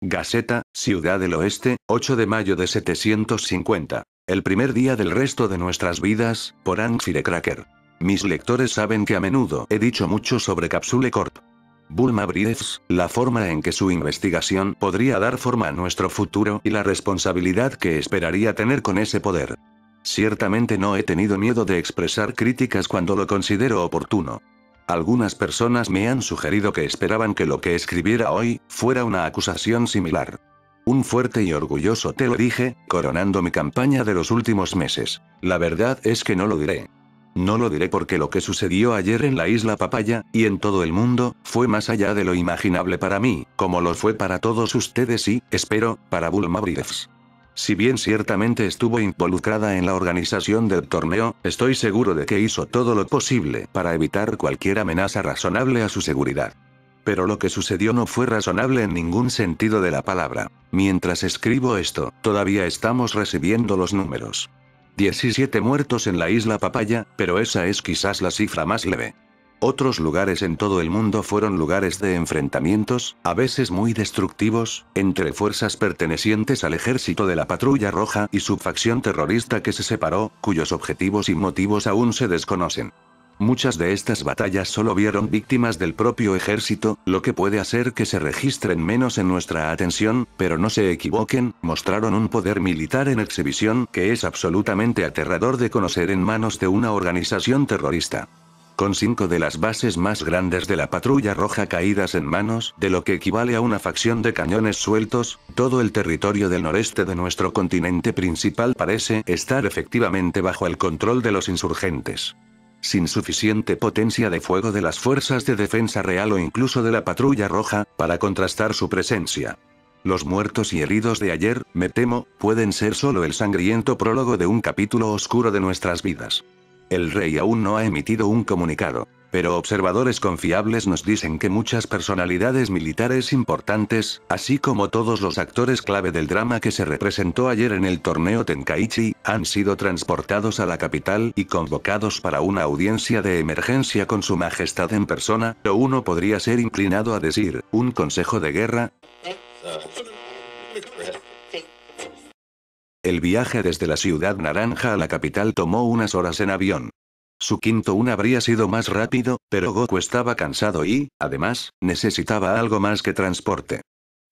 Gaceta, Ciudad del Oeste, 8 de mayo de 750. El primer día del resto de nuestras vidas, por Anne Cracker. Mis lectores saben que a menudo he dicho mucho sobre Capsule Corp. Bulma Briefs, la forma en que su investigación podría dar forma a nuestro futuro y la responsabilidad que esperaría tener con ese poder. Ciertamente no he tenido miedo de expresar críticas cuando lo considero oportuno. Algunas personas me han sugerido que esperaban que lo que escribiera hoy, fuera una acusación similar. Un fuerte y orgulloso te lo dije, coronando mi campaña de los últimos meses. La verdad es que no lo diré. No lo diré porque lo que sucedió ayer en la isla Papaya, y en todo el mundo, fue más allá de lo imaginable para mí, como lo fue para todos ustedes y, espero, para Bulma Briefs. Si bien ciertamente estuvo involucrada en la organización del torneo, estoy seguro de que hizo todo lo posible para evitar cualquier amenaza razonable a su seguridad. Pero lo que sucedió no fue razonable en ningún sentido de la palabra. Mientras escribo esto, todavía estamos recibiendo los números. 17 muertos en la isla Papaya, pero esa es quizás la cifra más leve. Otros lugares en todo el mundo fueron lugares de enfrentamientos, a veces muy destructivos, entre fuerzas pertenecientes al ejército de la Patrulla Roja y subfacción terrorista que se separó, cuyos objetivos y motivos aún se desconocen. Muchas de estas batallas solo vieron víctimas del propio ejército, lo que puede hacer que se registren menos en nuestra atención, pero no se equivoquen, mostraron un poder militar en exhibición que es absolutamente aterrador de conocer en manos de una organización terrorista con cinco de las bases más grandes de la patrulla roja caídas en manos de lo que equivale a una facción de cañones sueltos, todo el territorio del noreste de nuestro continente principal parece estar efectivamente bajo el control de los insurgentes. Sin suficiente potencia de fuego de las fuerzas de defensa real o incluso de la patrulla roja, para contrastar su presencia. Los muertos y heridos de ayer, me temo, pueden ser solo el sangriento prólogo de un capítulo oscuro de nuestras vidas. El rey aún no ha emitido un comunicado. Pero observadores confiables nos dicen que muchas personalidades militares importantes, así como todos los actores clave del drama que se representó ayer en el torneo Tenkaichi, han sido transportados a la capital y convocados para una audiencia de emergencia con su majestad en persona, lo uno podría ser inclinado a decir, un consejo de guerra. El viaje desde la ciudad naranja a la capital tomó unas horas en avión. Su quinto un habría sido más rápido, pero Goku estaba cansado y, además, necesitaba algo más que transporte.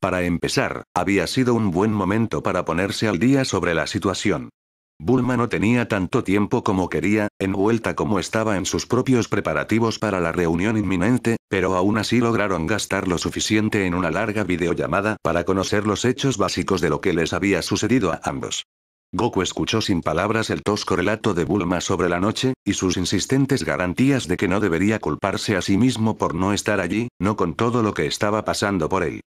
Para empezar, había sido un buen momento para ponerse al día sobre la situación. Bulma no tenía tanto tiempo como quería, envuelta como estaba en sus propios preparativos para la reunión inminente, pero aún así lograron gastar lo suficiente en una larga videollamada para conocer los hechos básicos de lo que les había sucedido a ambos. Goku escuchó sin palabras el tosco relato de Bulma sobre la noche, y sus insistentes garantías de que no debería culparse a sí mismo por no estar allí, no con todo lo que estaba pasando por él.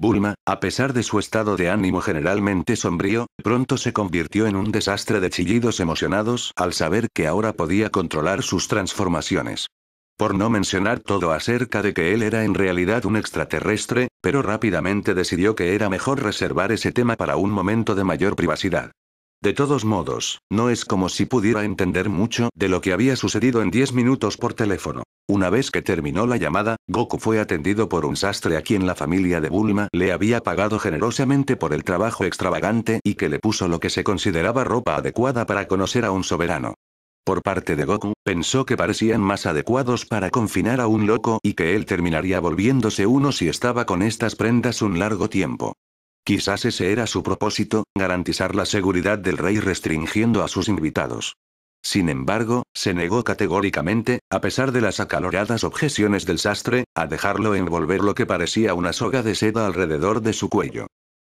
Bulma, a pesar de su estado de ánimo generalmente sombrío, pronto se convirtió en un desastre de chillidos emocionados al saber que ahora podía controlar sus transformaciones. Por no mencionar todo acerca de que él era en realidad un extraterrestre, pero rápidamente decidió que era mejor reservar ese tema para un momento de mayor privacidad. De todos modos, no es como si pudiera entender mucho de lo que había sucedido en 10 minutos por teléfono. Una vez que terminó la llamada, Goku fue atendido por un sastre a quien la familia de Bulma le había pagado generosamente por el trabajo extravagante y que le puso lo que se consideraba ropa adecuada para conocer a un soberano. Por parte de Goku, pensó que parecían más adecuados para confinar a un loco y que él terminaría volviéndose uno si estaba con estas prendas un largo tiempo. Quizás ese era su propósito, garantizar la seguridad del rey restringiendo a sus invitados. Sin embargo, se negó categóricamente, a pesar de las acaloradas objeciones del sastre, a dejarlo envolver lo que parecía una soga de seda alrededor de su cuello.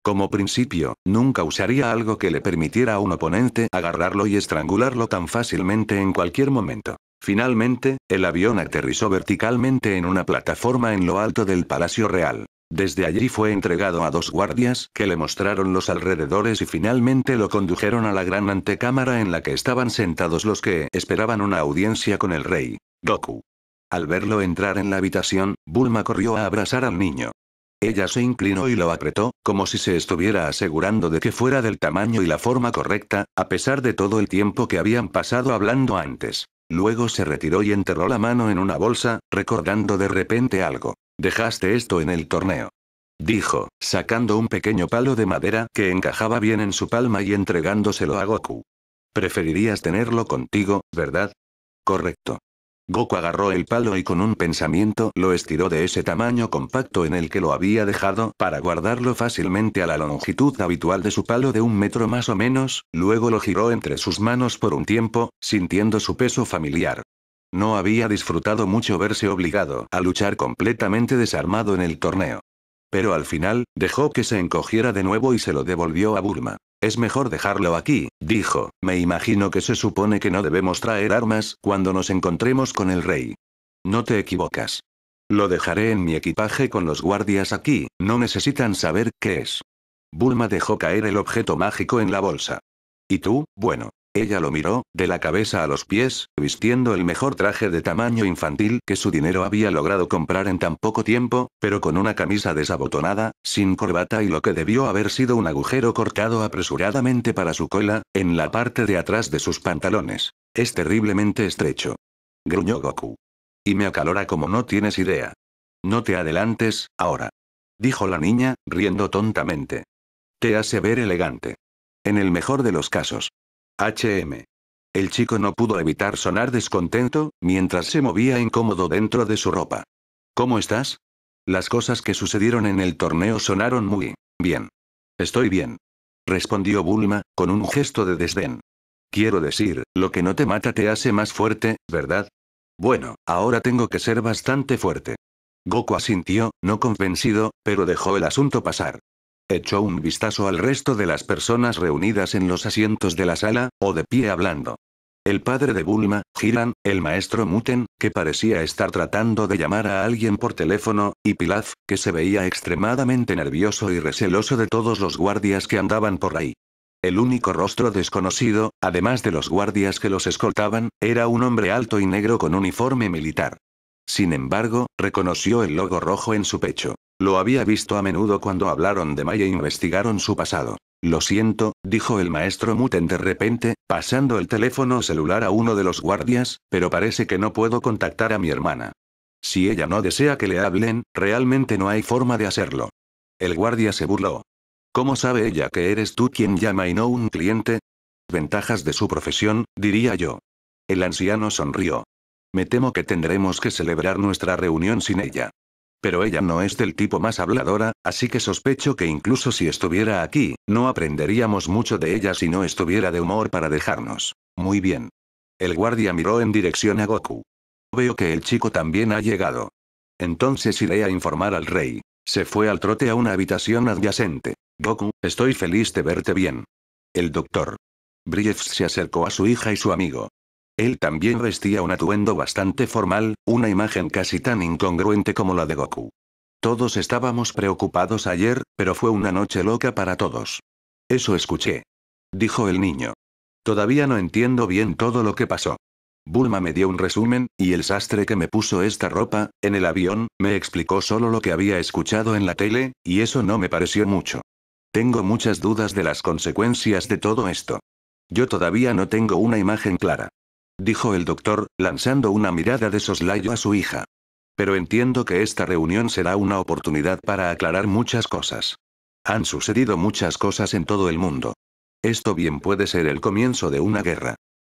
Como principio, nunca usaría algo que le permitiera a un oponente agarrarlo y estrangularlo tan fácilmente en cualquier momento. Finalmente, el avión aterrizó verticalmente en una plataforma en lo alto del Palacio Real. Desde allí fue entregado a dos guardias que le mostraron los alrededores y finalmente lo condujeron a la gran antecámara en la que estaban sentados los que esperaban una audiencia con el rey. Goku. Al verlo entrar en la habitación, Bulma corrió a abrazar al niño. Ella se inclinó y lo apretó, como si se estuviera asegurando de que fuera del tamaño y la forma correcta, a pesar de todo el tiempo que habían pasado hablando antes. Luego se retiró y enterró la mano en una bolsa, recordando de repente algo. Dejaste esto en el torneo. Dijo, sacando un pequeño palo de madera que encajaba bien en su palma y entregándoselo a Goku. Preferirías tenerlo contigo, ¿verdad? Correcto. Goku agarró el palo y con un pensamiento lo estiró de ese tamaño compacto en el que lo había dejado para guardarlo fácilmente a la longitud habitual de su palo de un metro más o menos, luego lo giró entre sus manos por un tiempo, sintiendo su peso familiar. No había disfrutado mucho verse obligado a luchar completamente desarmado en el torneo. Pero al final, dejó que se encogiera de nuevo y se lo devolvió a Bulma. Es mejor dejarlo aquí, dijo, me imagino que se supone que no debemos traer armas cuando nos encontremos con el rey. No te equivocas. Lo dejaré en mi equipaje con los guardias aquí, no necesitan saber qué es. Bulma dejó caer el objeto mágico en la bolsa. ¿Y tú? Bueno, ella lo miró, de la cabeza a los pies, vistiendo el mejor traje de tamaño infantil que su dinero había logrado comprar en tan poco tiempo, pero con una camisa desabotonada, sin corbata y lo que debió haber sido un agujero cortado apresuradamente para su cola, en la parte de atrás de sus pantalones. Es terriblemente estrecho. Gruñó Goku. Y me acalora como no tienes idea. No te adelantes, ahora. Dijo la niña, riendo tontamente. Te hace ver elegante. En el mejor de los casos. HM. El chico no pudo evitar sonar descontento, mientras se movía incómodo dentro de su ropa. ¿Cómo estás? Las cosas que sucedieron en el torneo sonaron muy bien. Estoy bien. Respondió Bulma, con un gesto de desdén. Quiero decir, lo que no te mata te hace más fuerte, ¿verdad? Bueno, ahora tengo que ser bastante fuerte. Goku asintió, no convencido, pero dejó el asunto pasar. Echó un vistazo al resto de las personas reunidas en los asientos de la sala, o de pie hablando. El padre de Bulma, Giran, el maestro Muten, que parecía estar tratando de llamar a alguien por teléfono, y Pilaf, que se veía extremadamente nervioso y receloso de todos los guardias que andaban por ahí. El único rostro desconocido, además de los guardias que los escoltaban, era un hombre alto y negro con uniforme militar. Sin embargo, reconoció el logo rojo en su pecho. Lo había visto a menudo cuando hablaron de Maya e investigaron su pasado. Lo siento, dijo el maestro Muten de repente, pasando el teléfono celular a uno de los guardias, pero parece que no puedo contactar a mi hermana. Si ella no desea que le hablen, realmente no hay forma de hacerlo. El guardia se burló. ¿Cómo sabe ella que eres tú quien llama y no un cliente? Ventajas de su profesión, diría yo. El anciano sonrió. Me temo que tendremos que celebrar nuestra reunión sin ella. Pero ella no es del tipo más habladora, así que sospecho que incluso si estuviera aquí, no aprenderíamos mucho de ella si no estuviera de humor para dejarnos. Muy bien. El guardia miró en dirección a Goku. Veo que el chico también ha llegado. Entonces iré a informar al rey. Se fue al trote a una habitación adyacente. Goku, estoy feliz de verte bien. El doctor. Briefs se acercó a su hija y su amigo. Él también vestía un atuendo bastante formal, una imagen casi tan incongruente como la de Goku. Todos estábamos preocupados ayer, pero fue una noche loca para todos. Eso escuché. Dijo el niño. Todavía no entiendo bien todo lo que pasó. Bulma me dio un resumen, y el sastre que me puso esta ropa, en el avión, me explicó solo lo que había escuchado en la tele, y eso no me pareció mucho. Tengo muchas dudas de las consecuencias de todo esto. Yo todavía no tengo una imagen clara dijo el doctor, lanzando una mirada de soslayo a su hija. Pero entiendo que esta reunión será una oportunidad para aclarar muchas cosas. Han sucedido muchas cosas en todo el mundo. Esto bien puede ser el comienzo de una guerra.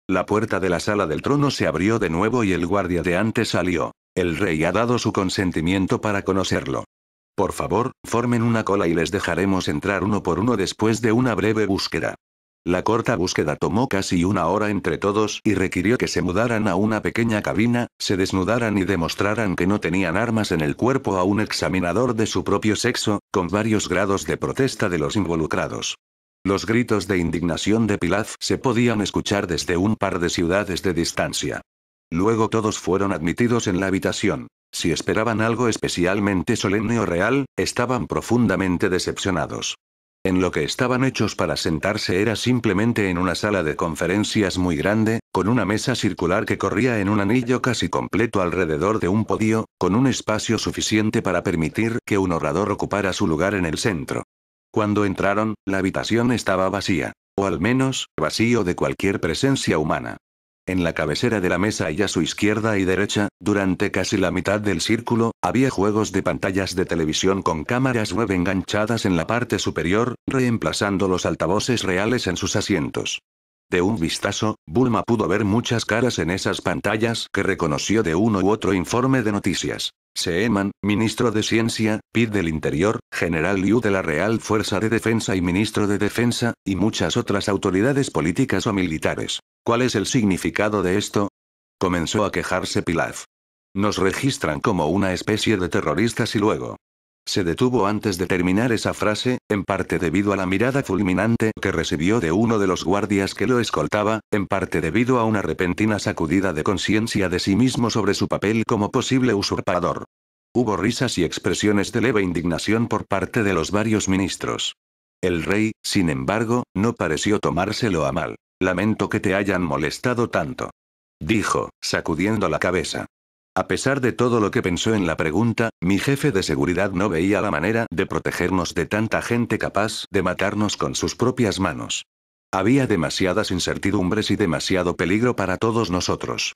La puerta de la sala del trono se abrió de nuevo y el guardia de antes salió. El rey ha dado su consentimiento para conocerlo. Por favor, formen una cola y les dejaremos entrar uno por uno después de una breve búsqueda. La corta búsqueda tomó casi una hora entre todos y requirió que se mudaran a una pequeña cabina, se desnudaran y demostraran que no tenían armas en el cuerpo a un examinador de su propio sexo, con varios grados de protesta de los involucrados. Los gritos de indignación de Pilaf se podían escuchar desde un par de ciudades de distancia. Luego todos fueron admitidos en la habitación. Si esperaban algo especialmente solemne o real, estaban profundamente decepcionados. En lo que estaban hechos para sentarse era simplemente en una sala de conferencias muy grande, con una mesa circular que corría en un anillo casi completo alrededor de un podio, con un espacio suficiente para permitir que un orador ocupara su lugar en el centro. Cuando entraron, la habitación estaba vacía, o al menos, vacío de cualquier presencia humana. En la cabecera de la mesa y a su izquierda y derecha, durante casi la mitad del círculo, había juegos de pantallas de televisión con cámaras web enganchadas en la parte superior, reemplazando los altavoces reales en sus asientos. De un vistazo, Bulma pudo ver muchas caras en esas pantallas que reconoció de uno u otro informe de noticias. Seeman, ministro de Ciencia, PID del Interior, General Liu de la Real Fuerza de Defensa y ministro de Defensa, y muchas otras autoridades políticas o militares. ¿Cuál es el significado de esto? Comenzó a quejarse Pilaf. Nos registran como una especie de terroristas y luego, se detuvo antes de terminar esa frase, en parte debido a la mirada fulminante que recibió de uno de los guardias que lo escoltaba, en parte debido a una repentina sacudida de conciencia de sí mismo sobre su papel como posible usurpador. Hubo risas y expresiones de leve indignación por parte de los varios ministros. El rey, sin embargo, no pareció tomárselo a mal. Lamento que te hayan molestado tanto. Dijo, sacudiendo la cabeza. A pesar de todo lo que pensó en la pregunta, mi jefe de seguridad no veía la manera de protegernos de tanta gente capaz de matarnos con sus propias manos. Había demasiadas incertidumbres y demasiado peligro para todos nosotros.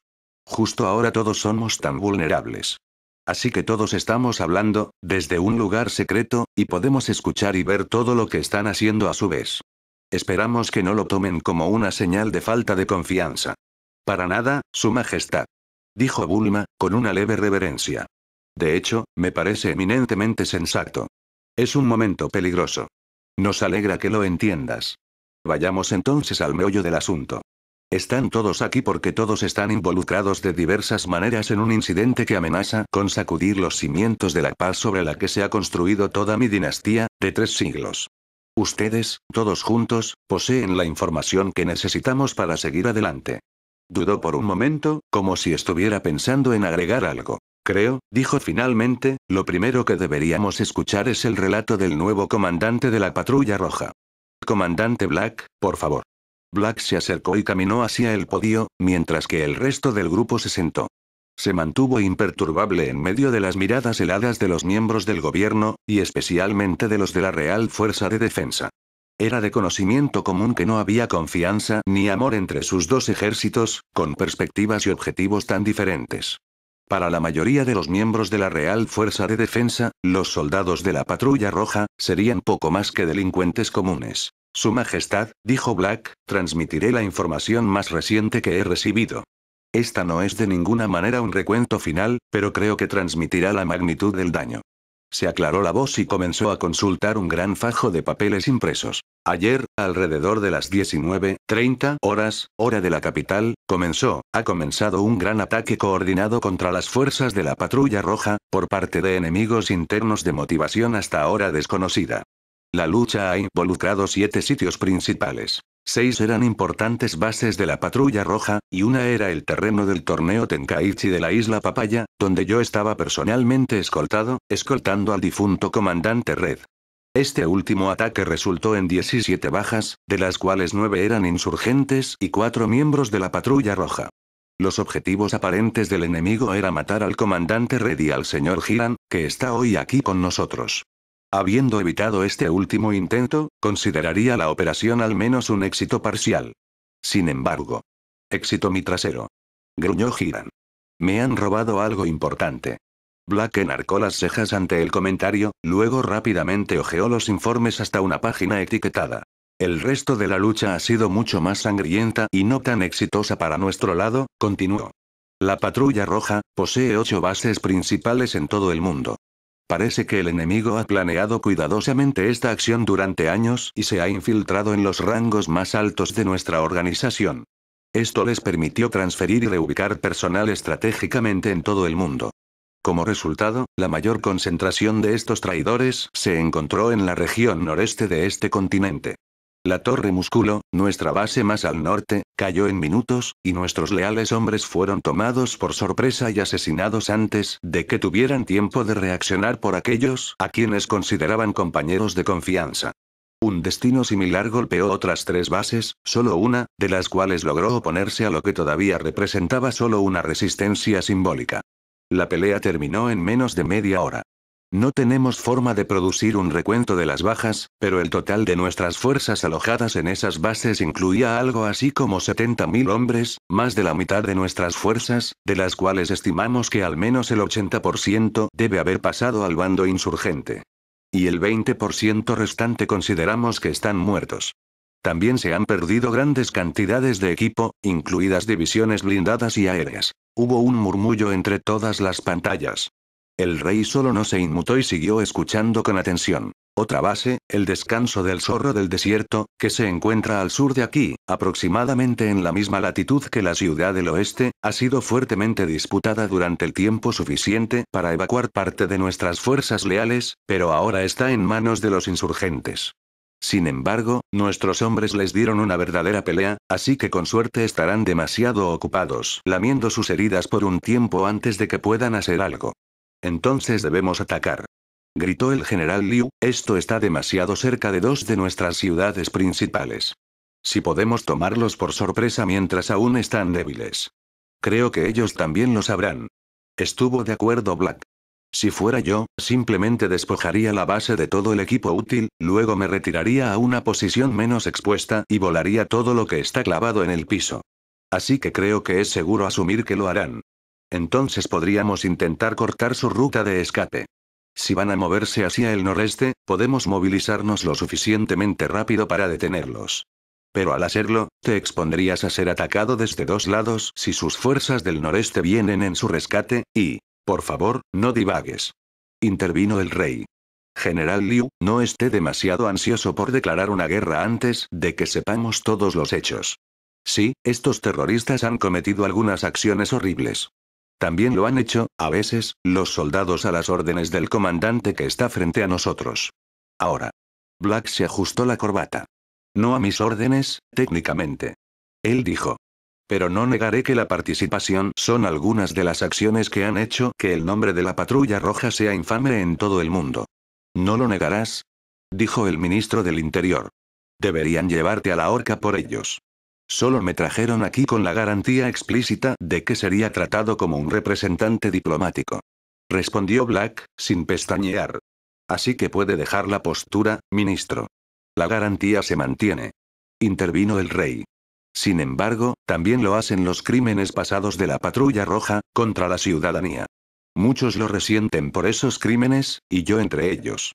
Justo ahora todos somos tan vulnerables. Así que todos estamos hablando, desde un lugar secreto, y podemos escuchar y ver todo lo que están haciendo a su vez. Esperamos que no lo tomen como una señal de falta de confianza. Para nada, Su Majestad dijo Bulma, con una leve reverencia. De hecho, me parece eminentemente sensato. Es un momento peligroso. Nos alegra que lo entiendas. Vayamos entonces al meollo del asunto. Están todos aquí porque todos están involucrados de diversas maneras en un incidente que amenaza con sacudir los cimientos de la paz sobre la que se ha construido toda mi dinastía, de tres siglos. Ustedes, todos juntos, poseen la información que necesitamos para seguir adelante. Dudó por un momento, como si estuviera pensando en agregar algo. Creo, dijo finalmente, lo primero que deberíamos escuchar es el relato del nuevo comandante de la patrulla roja. Comandante Black, por favor. Black se acercó y caminó hacia el podio, mientras que el resto del grupo se sentó. Se mantuvo imperturbable en medio de las miradas heladas de los miembros del gobierno, y especialmente de los de la Real Fuerza de Defensa. Era de conocimiento común que no había confianza ni amor entre sus dos ejércitos, con perspectivas y objetivos tan diferentes. Para la mayoría de los miembros de la Real Fuerza de Defensa, los soldados de la Patrulla Roja, serían poco más que delincuentes comunes. Su Majestad, dijo Black, transmitiré la información más reciente que he recibido. Esta no es de ninguna manera un recuento final, pero creo que transmitirá la magnitud del daño. Se aclaró la voz y comenzó a consultar un gran fajo de papeles impresos. Ayer, alrededor de las 19.30 horas, hora de la capital, comenzó, ha comenzado un gran ataque coordinado contra las fuerzas de la patrulla roja, por parte de enemigos internos de motivación hasta ahora desconocida. La lucha ha involucrado siete sitios principales. Seis eran importantes bases de la patrulla roja, y una era el terreno del torneo Tenkaichi de la isla Papaya, donde yo estaba personalmente escoltado, escoltando al difunto comandante Red. Este último ataque resultó en 17 bajas, de las cuales 9 eran insurgentes y 4 miembros de la patrulla roja. Los objetivos aparentes del enemigo era matar al comandante Red y al señor Giran, que está hoy aquí con nosotros. Habiendo evitado este último intento, consideraría la operación al menos un éxito parcial. Sin embargo. Éxito mi trasero. Gruñó Giran. Me han robado algo importante. Black enarcó las cejas ante el comentario, luego rápidamente hojeó los informes hasta una página etiquetada. El resto de la lucha ha sido mucho más sangrienta y no tan exitosa para nuestro lado, continuó. La patrulla roja, posee ocho bases principales en todo el mundo. Parece que el enemigo ha planeado cuidadosamente esta acción durante años y se ha infiltrado en los rangos más altos de nuestra organización. Esto les permitió transferir y reubicar personal estratégicamente en todo el mundo. Como resultado, la mayor concentración de estos traidores se encontró en la región noreste de este continente. La torre Músculo, nuestra base más al norte, cayó en minutos, y nuestros leales hombres fueron tomados por sorpresa y asesinados antes de que tuvieran tiempo de reaccionar por aquellos a quienes consideraban compañeros de confianza. Un destino similar golpeó otras tres bases, solo una, de las cuales logró oponerse a lo que todavía representaba solo una resistencia simbólica. La pelea terminó en menos de media hora. No tenemos forma de producir un recuento de las bajas, pero el total de nuestras fuerzas alojadas en esas bases incluía algo así como 70.000 hombres, más de la mitad de nuestras fuerzas, de las cuales estimamos que al menos el 80% debe haber pasado al bando insurgente. Y el 20% restante consideramos que están muertos. También se han perdido grandes cantidades de equipo, incluidas divisiones blindadas y aéreas. Hubo un murmullo entre todas las pantallas. El rey solo no se inmutó y siguió escuchando con atención. Otra base, el descanso del zorro del desierto, que se encuentra al sur de aquí, aproximadamente en la misma latitud que la ciudad del oeste, ha sido fuertemente disputada durante el tiempo suficiente para evacuar parte de nuestras fuerzas leales, pero ahora está en manos de los insurgentes. Sin embargo, nuestros hombres les dieron una verdadera pelea, así que con suerte estarán demasiado ocupados lamiendo sus heridas por un tiempo antes de que puedan hacer algo. Entonces debemos atacar. Gritó el general Liu, esto está demasiado cerca de dos de nuestras ciudades principales. Si podemos tomarlos por sorpresa mientras aún están débiles. Creo que ellos también lo sabrán. Estuvo de acuerdo Black. Si fuera yo, simplemente despojaría la base de todo el equipo útil, luego me retiraría a una posición menos expuesta y volaría todo lo que está clavado en el piso. Así que creo que es seguro asumir que lo harán. Entonces podríamos intentar cortar su ruta de escape. Si van a moverse hacia el noreste, podemos movilizarnos lo suficientemente rápido para detenerlos. Pero al hacerlo, te expondrías a ser atacado desde dos lados si sus fuerzas del noreste vienen en su rescate, y, por favor, no divagues. Intervino el rey. General Liu, no esté demasiado ansioso por declarar una guerra antes de que sepamos todos los hechos. Sí, estos terroristas han cometido algunas acciones horribles. También lo han hecho, a veces, los soldados a las órdenes del comandante que está frente a nosotros. Ahora. Black se ajustó la corbata. No a mis órdenes, técnicamente. Él dijo. Pero no negaré que la participación son algunas de las acciones que han hecho que el nombre de la patrulla roja sea infame en todo el mundo. ¿No lo negarás? Dijo el ministro del Interior. Deberían llevarte a la horca por ellos. Solo me trajeron aquí con la garantía explícita de que sería tratado como un representante diplomático. Respondió Black, sin pestañear. Así que puede dejar la postura, ministro. La garantía se mantiene. Intervino el rey. Sin embargo, también lo hacen los crímenes pasados de la patrulla roja, contra la ciudadanía. Muchos lo resienten por esos crímenes, y yo entre ellos.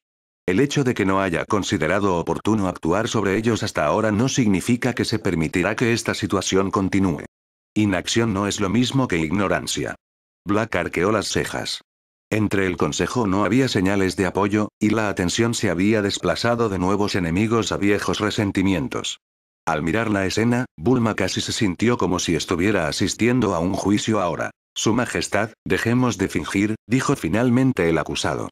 El hecho de que no haya considerado oportuno actuar sobre ellos hasta ahora no significa que se permitirá que esta situación continúe. Inacción no es lo mismo que ignorancia. Black arqueó las cejas. Entre el consejo no había señales de apoyo, y la atención se había desplazado de nuevos enemigos a viejos resentimientos. Al mirar la escena, Bulma casi se sintió como si estuviera asistiendo a un juicio ahora. Su Majestad, dejemos de fingir, dijo finalmente el acusado.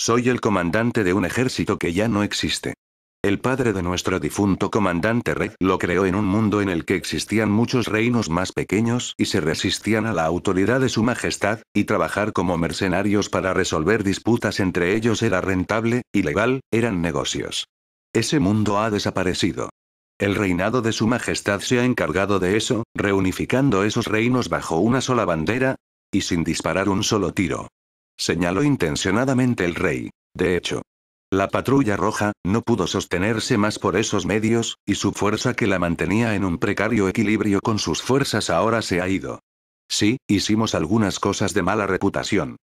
Soy el comandante de un ejército que ya no existe. El padre de nuestro difunto comandante Red lo creó en un mundo en el que existían muchos reinos más pequeños y se resistían a la autoridad de su majestad, y trabajar como mercenarios para resolver disputas entre ellos era rentable, y legal, eran negocios. Ese mundo ha desaparecido. El reinado de su majestad se ha encargado de eso, reunificando esos reinos bajo una sola bandera, y sin disparar un solo tiro señaló intencionadamente el rey. De hecho, la patrulla roja, no pudo sostenerse más por esos medios, y su fuerza que la mantenía en un precario equilibrio con sus fuerzas ahora se ha ido. Sí, hicimos algunas cosas de mala reputación.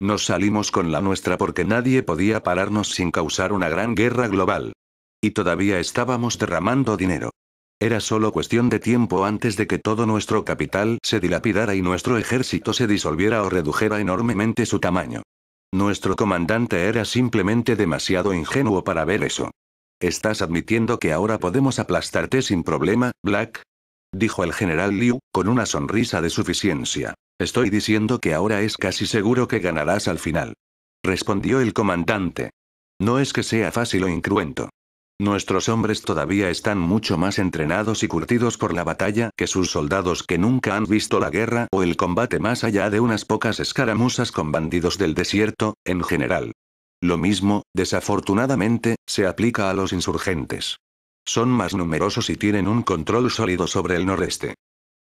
Nos salimos con la nuestra porque nadie podía pararnos sin causar una gran guerra global. Y todavía estábamos derramando dinero. Era solo cuestión de tiempo antes de que todo nuestro capital se dilapidara y nuestro ejército se disolviera o redujera enormemente su tamaño. Nuestro comandante era simplemente demasiado ingenuo para ver eso. ¿Estás admitiendo que ahora podemos aplastarte sin problema, Black? Dijo el general Liu, con una sonrisa de suficiencia. Estoy diciendo que ahora es casi seguro que ganarás al final. Respondió el comandante. No es que sea fácil o incruento. Nuestros hombres todavía están mucho más entrenados y curtidos por la batalla que sus soldados que nunca han visto la guerra o el combate más allá de unas pocas escaramuzas con bandidos del desierto, en general. Lo mismo, desafortunadamente, se aplica a los insurgentes. Son más numerosos y tienen un control sólido sobre el noreste.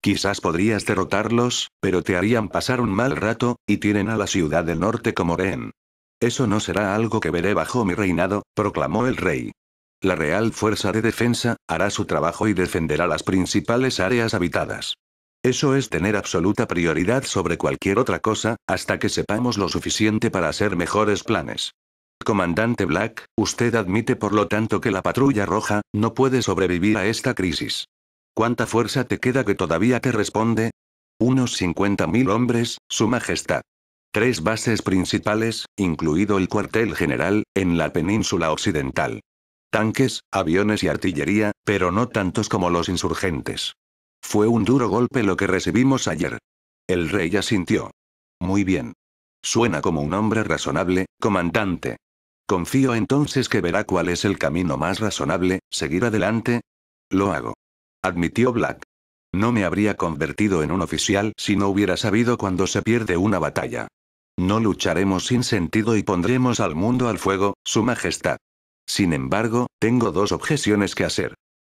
Quizás podrías derrotarlos, pero te harían pasar un mal rato, y tienen a la ciudad del norte como rehén. Eso no será algo que veré bajo mi reinado, proclamó el rey. La Real Fuerza de Defensa, hará su trabajo y defenderá las principales áreas habitadas. Eso es tener absoluta prioridad sobre cualquier otra cosa, hasta que sepamos lo suficiente para hacer mejores planes. Comandante Black, usted admite por lo tanto que la patrulla roja, no puede sobrevivir a esta crisis. ¿Cuánta fuerza te queda que todavía te responde? Unos 50.000 hombres, Su Majestad. Tres bases principales, incluido el cuartel general, en la península occidental tanques, aviones y artillería, pero no tantos como los insurgentes. Fue un duro golpe lo que recibimos ayer. El rey asintió. Muy bien. Suena como un hombre razonable, comandante. Confío entonces que verá cuál es el camino más razonable, seguir adelante. Lo hago. Admitió Black. No me habría convertido en un oficial si no hubiera sabido cuándo se pierde una batalla. No lucharemos sin sentido y pondremos al mundo al fuego, Su Majestad. Sin embargo, tengo dos objeciones que hacer.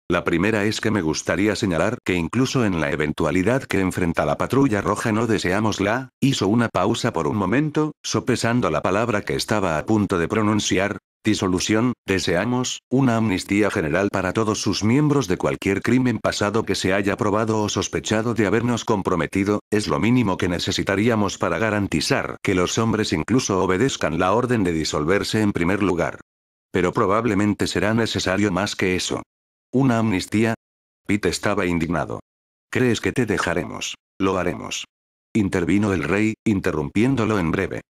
La primera es que me gustaría señalar que incluso en la eventualidad que enfrenta la patrulla roja no deseamos la, hizo una pausa por un momento, sopesando la palabra que estaba a punto de pronunciar, disolución, deseamos, una amnistía general para todos sus miembros de cualquier crimen pasado que se haya probado o sospechado de habernos comprometido, es lo mínimo que necesitaríamos para garantizar que los hombres incluso obedezcan la orden de disolverse en primer lugar. Pero probablemente será necesario más que eso. ¿Una amnistía? Pete estaba indignado. ¿Crees que te dejaremos? Lo haremos. Intervino el rey, interrumpiéndolo en breve.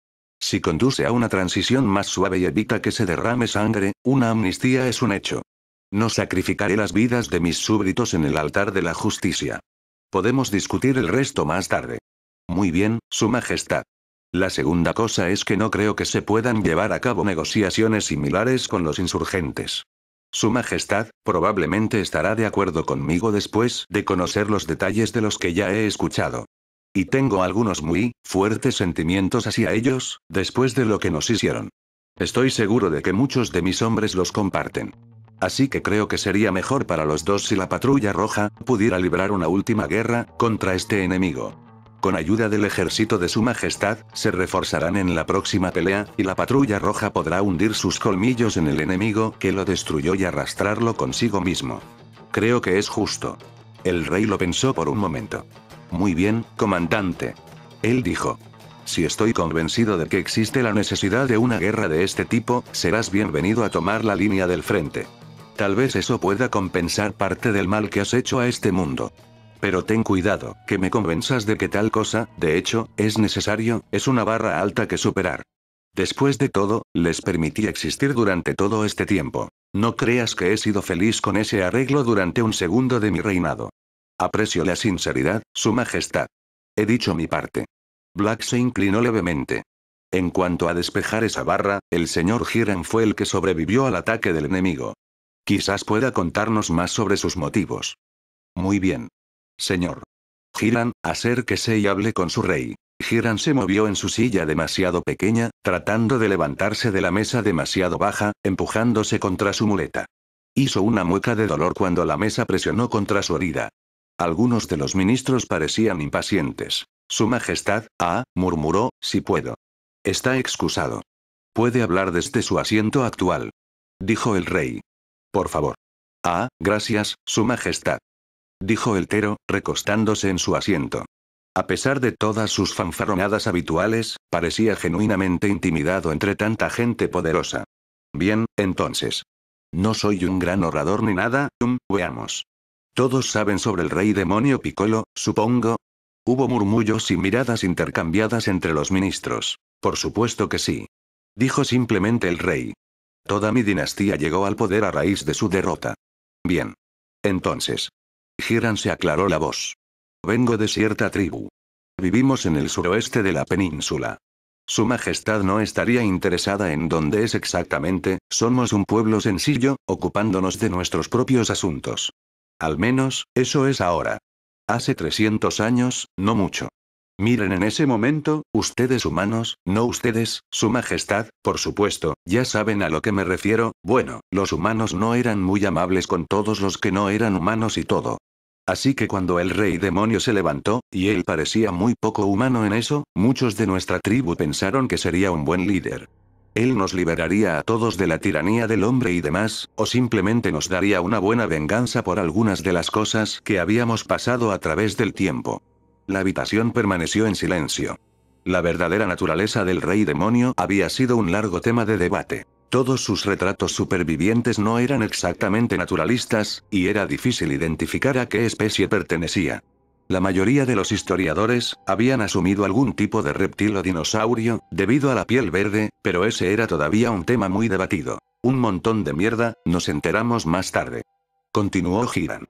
Si conduce a una transición más suave y evita que se derrame sangre, una amnistía es un hecho. No sacrificaré las vidas de mis súbditos en el altar de la justicia. Podemos discutir el resto más tarde. Muy bien, Su Majestad. La segunda cosa es que no creo que se puedan llevar a cabo negociaciones similares con los insurgentes. Su Majestad, probablemente estará de acuerdo conmigo después de conocer los detalles de los que ya he escuchado. Y tengo algunos muy fuertes sentimientos hacia ellos, después de lo que nos hicieron. Estoy seguro de que muchos de mis hombres los comparten. Así que creo que sería mejor para los dos si la patrulla roja pudiera librar una última guerra contra este enemigo con ayuda del ejército de su majestad, se reforzarán en la próxima pelea, y la patrulla roja podrá hundir sus colmillos en el enemigo que lo destruyó y arrastrarlo consigo mismo. Creo que es justo. El rey lo pensó por un momento. Muy bien, comandante. Él dijo. Si estoy convencido de que existe la necesidad de una guerra de este tipo, serás bienvenido a tomar la línea del frente. Tal vez eso pueda compensar parte del mal que has hecho a este mundo. Pero ten cuidado, que me convenzas de que tal cosa, de hecho, es necesario, es una barra alta que superar. Después de todo, les permití existir durante todo este tiempo. No creas que he sido feliz con ese arreglo durante un segundo de mi reinado. Aprecio la sinceridad, Su Majestad. He dicho mi parte. Black se inclinó levemente. En cuanto a despejar esa barra, el señor Hiram fue el que sobrevivió al ataque del enemigo. Quizás pueda contarnos más sobre sus motivos. Muy bien. Señor. Giran, acérquese y hable con su rey. Giran se movió en su silla demasiado pequeña, tratando de levantarse de la mesa demasiado baja, empujándose contra su muleta. Hizo una mueca de dolor cuando la mesa presionó contra su herida. Algunos de los ministros parecían impacientes. Su Majestad, ah, murmuró, si puedo. Está excusado. Puede hablar desde su asiento actual. Dijo el rey. Por favor. Ah, gracias, Su Majestad dijo el Tero, recostándose en su asiento. A pesar de todas sus fanfarronadas habituales, parecía genuinamente intimidado entre tanta gente poderosa. Bien, entonces. No soy un gran orador ni nada, um, veamos. Todos saben sobre el rey demonio Piccolo, supongo. Hubo murmullos y miradas intercambiadas entre los ministros. Por supuesto que sí. Dijo simplemente el rey. Toda mi dinastía llegó al poder a raíz de su derrota. Bien. Entonces, Giran se aclaró la voz. Vengo de cierta tribu. Vivimos en el suroeste de la península. Su Majestad no estaría interesada en dónde es exactamente, somos un pueblo sencillo, ocupándonos de nuestros propios asuntos. Al menos, eso es ahora. Hace 300 años, no mucho. Miren en ese momento, ustedes humanos, no ustedes, Su Majestad, por supuesto, ya saben a lo que me refiero, bueno, los humanos no eran muy amables con todos los que no eran humanos y todo. Así que cuando el rey demonio se levantó, y él parecía muy poco humano en eso, muchos de nuestra tribu pensaron que sería un buen líder. Él nos liberaría a todos de la tiranía del hombre y demás, o simplemente nos daría una buena venganza por algunas de las cosas que habíamos pasado a través del tiempo. La habitación permaneció en silencio. La verdadera naturaleza del rey demonio había sido un largo tema de debate. Todos sus retratos supervivientes no eran exactamente naturalistas, y era difícil identificar a qué especie pertenecía. La mayoría de los historiadores habían asumido algún tipo de reptil o dinosaurio, debido a la piel verde, pero ese era todavía un tema muy debatido. Un montón de mierda, nos enteramos más tarde. Continuó Giran.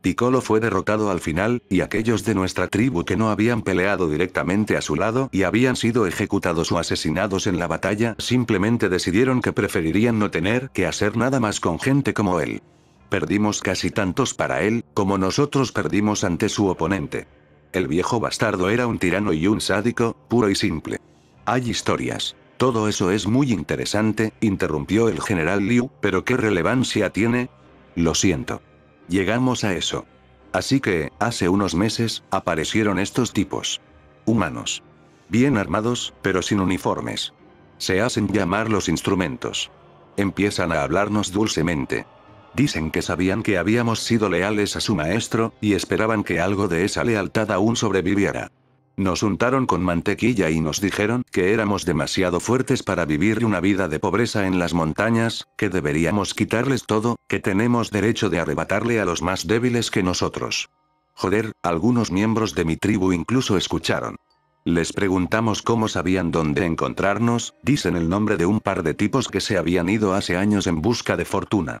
Piccolo fue derrotado al final, y aquellos de nuestra tribu que no habían peleado directamente a su lado y habían sido ejecutados o asesinados en la batalla simplemente decidieron que preferirían no tener que hacer nada más con gente como él. Perdimos casi tantos para él, como nosotros perdimos ante su oponente. El viejo bastardo era un tirano y un sádico, puro y simple. Hay historias. Todo eso es muy interesante, interrumpió el general Liu, pero ¿qué relevancia tiene? Lo siento. Llegamos a eso. Así que, hace unos meses, aparecieron estos tipos. Humanos. Bien armados, pero sin uniformes. Se hacen llamar los instrumentos. Empiezan a hablarnos dulcemente. Dicen que sabían que habíamos sido leales a su maestro, y esperaban que algo de esa lealtad aún sobreviviera. Nos untaron con mantequilla y nos dijeron que éramos demasiado fuertes para vivir una vida de pobreza en las montañas, que deberíamos quitarles todo, que tenemos derecho de arrebatarle a los más débiles que nosotros. Joder, algunos miembros de mi tribu incluso escucharon. Les preguntamos cómo sabían dónde encontrarnos, dicen el nombre de un par de tipos que se habían ido hace años en busca de fortuna.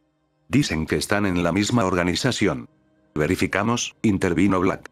Dicen que están en la misma organización. Verificamos, intervino Black.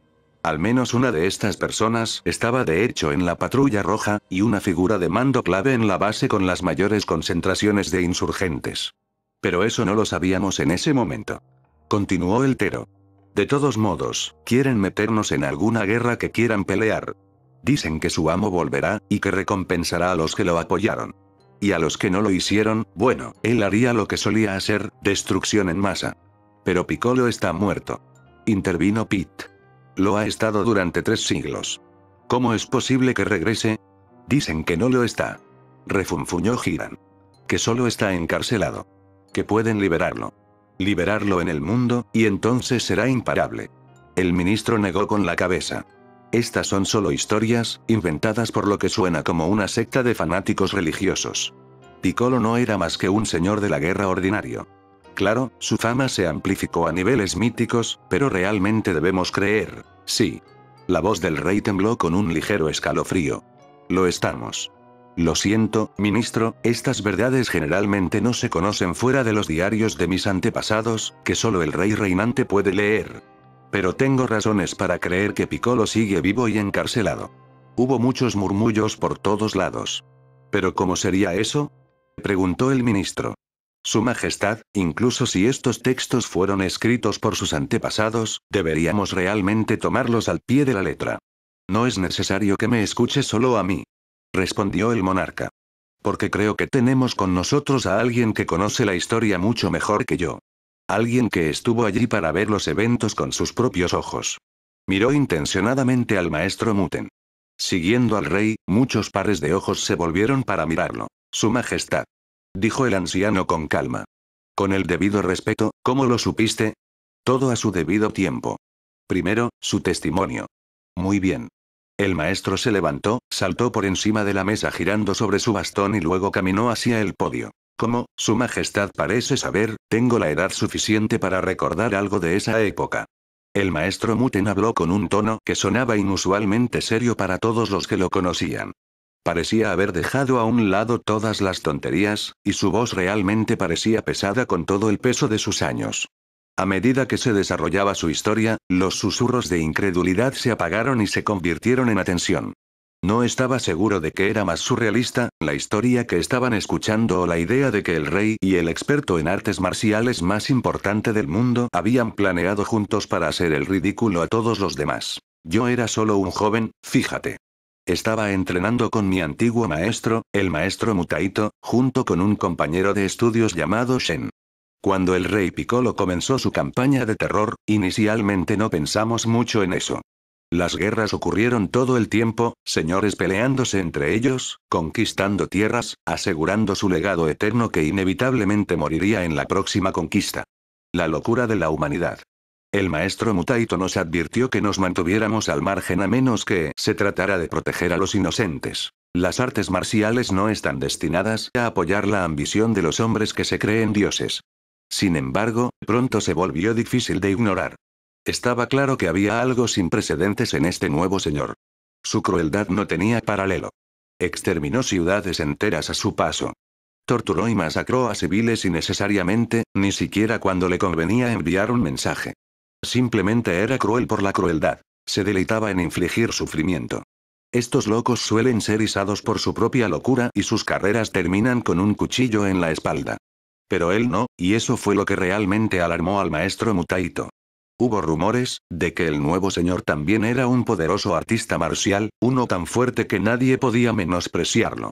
Al menos una de estas personas estaba de hecho en la patrulla roja, y una figura de mando clave en la base con las mayores concentraciones de insurgentes. Pero eso no lo sabíamos en ese momento. Continuó el Tero. De todos modos, quieren meternos en alguna guerra que quieran pelear. Dicen que su amo volverá, y que recompensará a los que lo apoyaron. Y a los que no lo hicieron, bueno, él haría lo que solía hacer, destrucción en masa. Pero Piccolo está muerto. Intervino Pete. Lo ha estado durante tres siglos. ¿Cómo es posible que regrese? Dicen que no lo está. Refunfuñó Giran. Que solo está encarcelado. Que pueden liberarlo. Liberarlo en el mundo, y entonces será imparable. El ministro negó con la cabeza. Estas son solo historias, inventadas por lo que suena como una secta de fanáticos religiosos. Piccolo no era más que un señor de la guerra ordinario. Claro, su fama se amplificó a niveles míticos, pero realmente debemos creer. Sí. La voz del rey tembló con un ligero escalofrío. Lo estamos. Lo siento, ministro, estas verdades generalmente no se conocen fuera de los diarios de mis antepasados, que solo el rey reinante puede leer. Pero tengo razones para creer que Piccolo sigue vivo y encarcelado. Hubo muchos murmullos por todos lados. ¿Pero cómo sería eso? preguntó el ministro. Su Majestad, incluso si estos textos fueron escritos por sus antepasados, deberíamos realmente tomarlos al pie de la letra. No es necesario que me escuche solo a mí. Respondió el monarca. Porque creo que tenemos con nosotros a alguien que conoce la historia mucho mejor que yo. Alguien que estuvo allí para ver los eventos con sus propios ojos. Miró intencionadamente al maestro Muten. Siguiendo al rey, muchos pares de ojos se volvieron para mirarlo. Su Majestad dijo el anciano con calma. Con el debido respeto, ¿cómo lo supiste? Todo a su debido tiempo. Primero, su testimonio. Muy bien. El maestro se levantó, saltó por encima de la mesa girando sobre su bastón y luego caminó hacia el podio. Como, Su Majestad parece saber, tengo la edad suficiente para recordar algo de esa época. El maestro Muten habló con un tono que sonaba inusualmente serio para todos los que lo conocían. Parecía haber dejado a un lado todas las tonterías, y su voz realmente parecía pesada con todo el peso de sus años. A medida que se desarrollaba su historia, los susurros de incredulidad se apagaron y se convirtieron en atención. No estaba seguro de que era más surrealista, la historia que estaban escuchando o la idea de que el rey y el experto en artes marciales más importante del mundo habían planeado juntos para hacer el ridículo a todos los demás. Yo era solo un joven, fíjate. Estaba entrenando con mi antiguo maestro, el maestro Mutaito, junto con un compañero de estudios llamado Shen. Cuando el rey Piccolo comenzó su campaña de terror, inicialmente no pensamos mucho en eso. Las guerras ocurrieron todo el tiempo, señores peleándose entre ellos, conquistando tierras, asegurando su legado eterno que inevitablemente moriría en la próxima conquista. La locura de la humanidad. El maestro Mutaito nos advirtió que nos mantuviéramos al margen a menos que se tratara de proteger a los inocentes. Las artes marciales no están destinadas a apoyar la ambición de los hombres que se creen dioses. Sin embargo, pronto se volvió difícil de ignorar. Estaba claro que había algo sin precedentes en este nuevo señor. Su crueldad no tenía paralelo. Exterminó ciudades enteras a su paso. Torturó y masacró a civiles innecesariamente, ni siquiera cuando le convenía enviar un mensaje. Simplemente era cruel por la crueldad. Se deleitaba en infligir sufrimiento. Estos locos suelen ser izados por su propia locura y sus carreras terminan con un cuchillo en la espalda. Pero él no, y eso fue lo que realmente alarmó al maestro Mutaito. Hubo rumores, de que el nuevo señor también era un poderoso artista marcial, uno tan fuerte que nadie podía menospreciarlo.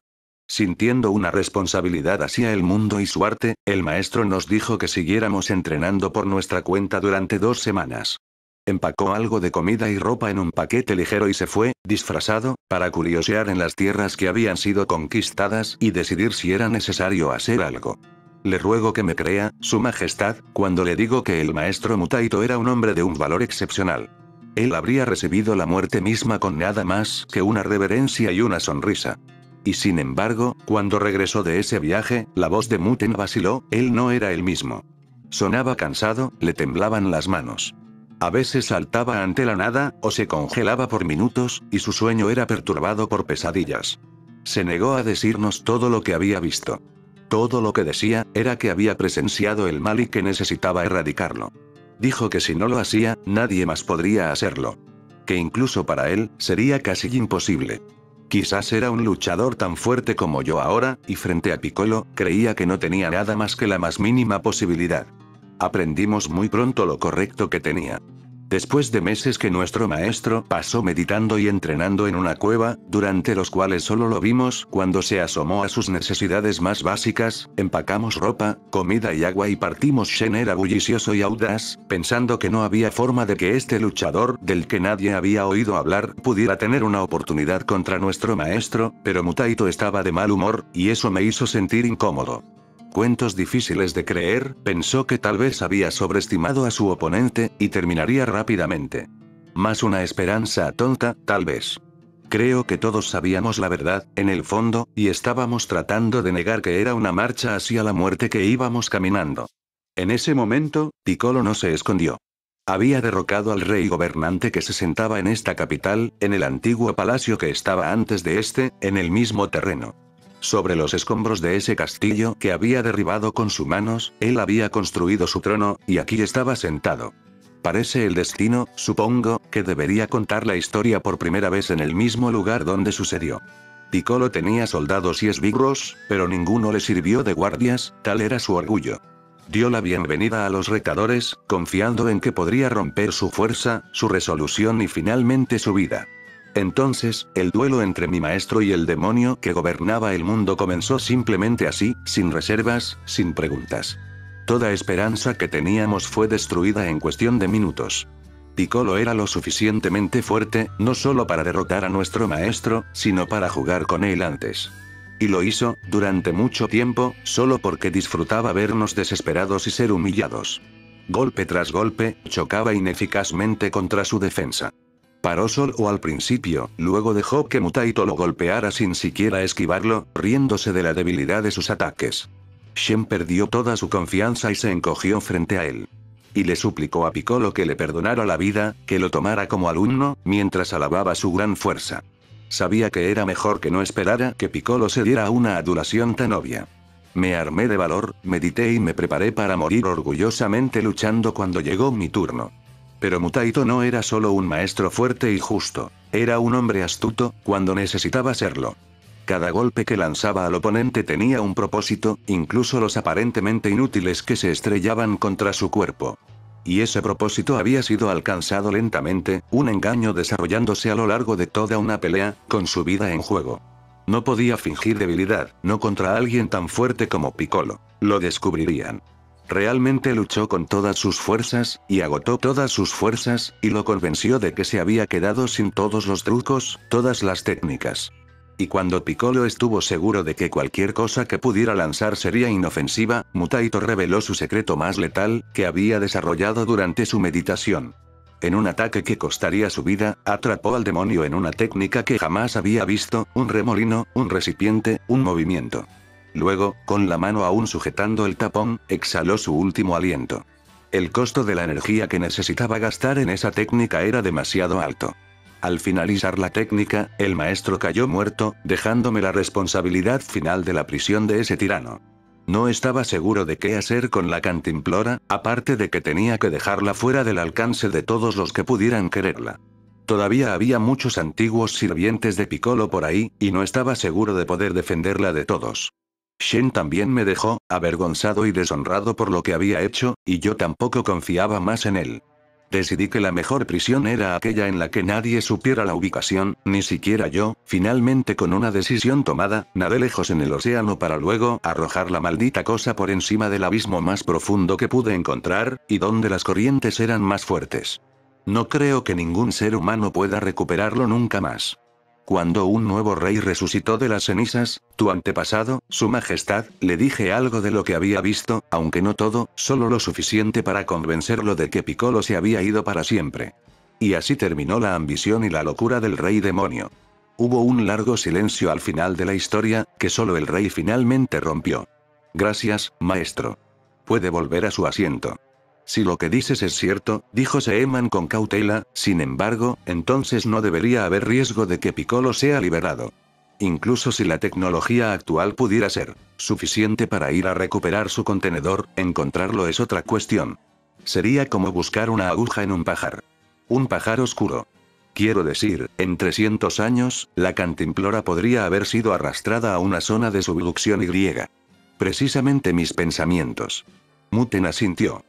Sintiendo una responsabilidad hacia el mundo y su arte, el maestro nos dijo que siguiéramos entrenando por nuestra cuenta durante dos semanas. Empacó algo de comida y ropa en un paquete ligero y se fue, disfrazado, para curiosear en las tierras que habían sido conquistadas y decidir si era necesario hacer algo. Le ruego que me crea, Su Majestad, cuando le digo que el maestro Mutaito era un hombre de un valor excepcional. Él habría recibido la muerte misma con nada más que una reverencia y una sonrisa. Y sin embargo, cuando regresó de ese viaje, la voz de Muten vaciló, él no era el mismo. Sonaba cansado, le temblaban las manos. A veces saltaba ante la nada, o se congelaba por minutos, y su sueño era perturbado por pesadillas. Se negó a decirnos todo lo que había visto. Todo lo que decía, era que había presenciado el mal y que necesitaba erradicarlo. Dijo que si no lo hacía, nadie más podría hacerlo. Que incluso para él, sería casi imposible. Quizás era un luchador tan fuerte como yo ahora, y frente a Piccolo, creía que no tenía nada más que la más mínima posibilidad. Aprendimos muy pronto lo correcto que tenía. Después de meses que nuestro maestro pasó meditando y entrenando en una cueva, durante los cuales solo lo vimos cuando se asomó a sus necesidades más básicas, empacamos ropa, comida y agua y partimos. Shen era bullicioso y audaz, pensando que no había forma de que este luchador, del que nadie había oído hablar, pudiera tener una oportunidad contra nuestro maestro, pero Mutaito estaba de mal humor, y eso me hizo sentir incómodo cuentos difíciles de creer, pensó que tal vez había sobreestimado a su oponente, y terminaría rápidamente. Más una esperanza tonta, tal vez. Creo que todos sabíamos la verdad, en el fondo, y estábamos tratando de negar que era una marcha hacia la muerte que íbamos caminando. En ese momento, Ticolo no se escondió. Había derrocado al rey gobernante que se sentaba en esta capital, en el antiguo palacio que estaba antes de este, en el mismo terreno sobre los escombros de ese castillo que había derribado con sus manos, él había construido su trono, y aquí estaba sentado. Parece el destino, supongo, que debería contar la historia por primera vez en el mismo lugar donde sucedió. Piccolo tenía soldados y esbirros, pero ninguno le sirvió de guardias, tal era su orgullo. Dio la bienvenida a los retadores, confiando en que podría romper su fuerza, su resolución y finalmente su vida. Entonces, el duelo entre mi maestro y el demonio que gobernaba el mundo comenzó simplemente así, sin reservas, sin preguntas. Toda esperanza que teníamos fue destruida en cuestión de minutos. Piccolo era lo suficientemente fuerte, no solo para derrotar a nuestro maestro, sino para jugar con él antes. Y lo hizo, durante mucho tiempo, solo porque disfrutaba vernos desesperados y ser humillados. Golpe tras golpe, chocaba ineficazmente contra su defensa. Paró solo al principio, luego dejó que Mutaito lo golpeara sin siquiera esquivarlo, riéndose de la debilidad de sus ataques. Shen perdió toda su confianza y se encogió frente a él. Y le suplicó a Piccolo que le perdonara la vida, que lo tomara como alumno, mientras alababa su gran fuerza. Sabía que era mejor que no esperara que Piccolo se diera una adulación tan obvia. Me armé de valor, medité y me preparé para morir orgullosamente luchando cuando llegó mi turno. Pero Mutaito no era solo un maestro fuerte y justo. Era un hombre astuto, cuando necesitaba serlo. Cada golpe que lanzaba al oponente tenía un propósito, incluso los aparentemente inútiles que se estrellaban contra su cuerpo. Y ese propósito había sido alcanzado lentamente, un engaño desarrollándose a lo largo de toda una pelea, con su vida en juego. No podía fingir debilidad, no contra alguien tan fuerte como Piccolo. Lo descubrirían. Realmente luchó con todas sus fuerzas, y agotó todas sus fuerzas, y lo convenció de que se había quedado sin todos los trucos, todas las técnicas. Y cuando Piccolo estuvo seguro de que cualquier cosa que pudiera lanzar sería inofensiva, Mutaito reveló su secreto más letal, que había desarrollado durante su meditación. En un ataque que costaría su vida, atrapó al demonio en una técnica que jamás había visto, un remolino, un recipiente, un movimiento. Luego, con la mano aún sujetando el tapón, exhaló su último aliento. El costo de la energía que necesitaba gastar en esa técnica era demasiado alto. Al finalizar la técnica, el maestro cayó muerto, dejándome la responsabilidad final de la prisión de ese tirano. No estaba seguro de qué hacer con la cantimplora, aparte de que tenía que dejarla fuera del alcance de todos los que pudieran quererla. Todavía había muchos antiguos sirvientes de Piccolo por ahí, y no estaba seguro de poder defenderla de todos. Shen también me dejó, avergonzado y deshonrado por lo que había hecho, y yo tampoco confiaba más en él. Decidí que la mejor prisión era aquella en la que nadie supiera la ubicación, ni siquiera yo, finalmente con una decisión tomada, nadé lejos en el océano para luego arrojar la maldita cosa por encima del abismo más profundo que pude encontrar, y donde las corrientes eran más fuertes. No creo que ningún ser humano pueda recuperarlo nunca más. Cuando un nuevo rey resucitó de las cenizas, tu antepasado, su majestad, le dije algo de lo que había visto, aunque no todo, solo lo suficiente para convencerlo de que Piccolo se había ido para siempre. Y así terminó la ambición y la locura del rey demonio. Hubo un largo silencio al final de la historia, que solo el rey finalmente rompió. Gracias, maestro. Puede volver a su asiento. Si lo que dices es cierto, dijo Seeman con cautela, sin embargo, entonces no debería haber riesgo de que Piccolo sea liberado. Incluso si la tecnología actual pudiera ser suficiente para ir a recuperar su contenedor, encontrarlo es otra cuestión. Sería como buscar una aguja en un pajar. Un pajar oscuro. Quiero decir, en 300 años, la cantimplora podría haber sido arrastrada a una zona de subducción y griega. Precisamente mis pensamientos. Muten asintió.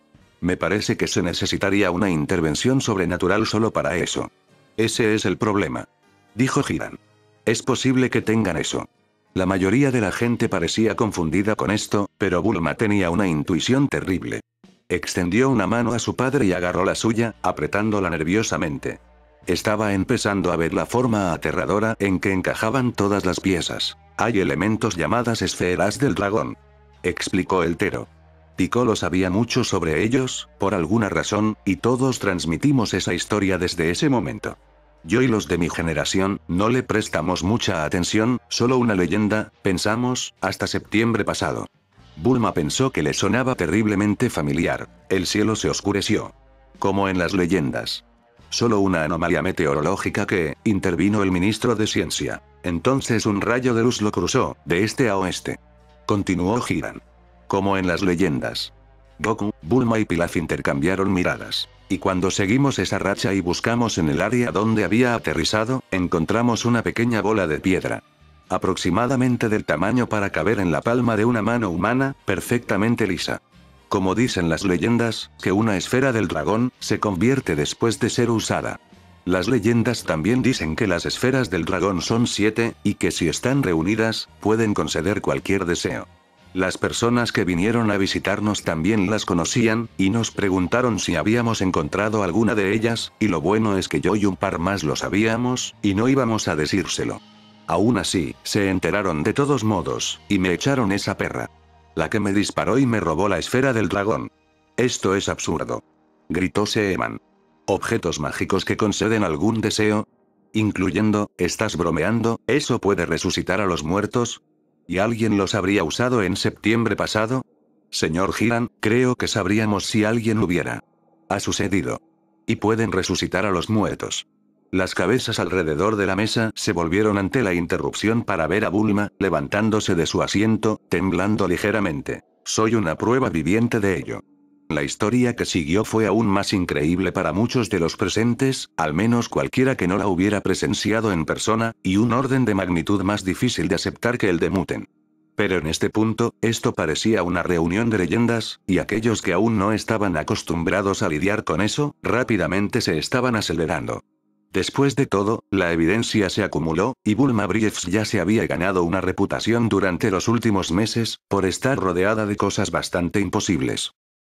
Me parece que se necesitaría una intervención sobrenatural solo para eso. Ese es el problema. Dijo Giran. Es posible que tengan eso. La mayoría de la gente parecía confundida con esto, pero Bulma tenía una intuición terrible. Extendió una mano a su padre y agarró la suya, apretándola nerviosamente. Estaba empezando a ver la forma aterradora en que encajaban todas las piezas. Hay elementos llamadas esferas del dragón. Explicó el Tero. Piccolo sabía mucho sobre ellos, por alguna razón, y todos transmitimos esa historia desde ese momento. Yo y los de mi generación, no le prestamos mucha atención, solo una leyenda, pensamos, hasta septiembre pasado. Bulma pensó que le sonaba terriblemente familiar. El cielo se oscureció. Como en las leyendas. Solo una anomalía meteorológica que, intervino el ministro de Ciencia. Entonces un rayo de luz lo cruzó, de este a oeste. Continuó Giran. Como en las leyendas. Goku, Bulma y Pilaf intercambiaron miradas. Y cuando seguimos esa racha y buscamos en el área donde había aterrizado, encontramos una pequeña bola de piedra. Aproximadamente del tamaño para caber en la palma de una mano humana, perfectamente lisa. Como dicen las leyendas, que una esfera del dragón, se convierte después de ser usada. Las leyendas también dicen que las esferas del dragón son siete, y que si están reunidas, pueden conceder cualquier deseo. Las personas que vinieron a visitarnos también las conocían, y nos preguntaron si habíamos encontrado alguna de ellas, y lo bueno es que yo y un par más lo sabíamos, y no íbamos a decírselo. Aún así, se enteraron de todos modos, y me echaron esa perra. La que me disparó y me robó la esfera del dragón. Esto es absurdo. Gritó Seeman. Objetos mágicos que conceden algún deseo. Incluyendo, ¿estás bromeando? ¿Eso puede resucitar a los muertos? ¿Y alguien los habría usado en septiembre pasado? Señor Giran, creo que sabríamos si alguien hubiera. Ha sucedido. Y pueden resucitar a los muertos. Las cabezas alrededor de la mesa se volvieron ante la interrupción para ver a Bulma, levantándose de su asiento, temblando ligeramente. Soy una prueba viviente de ello. La historia que siguió fue aún más increíble para muchos de los presentes, al menos cualquiera que no la hubiera presenciado en persona, y un orden de magnitud más difícil de aceptar que el de Muten. Pero en este punto, esto parecía una reunión de leyendas, y aquellos que aún no estaban acostumbrados a lidiar con eso, rápidamente se estaban acelerando. Después de todo, la evidencia se acumuló, y Bulma Briefs ya se había ganado una reputación durante los últimos meses, por estar rodeada de cosas bastante imposibles.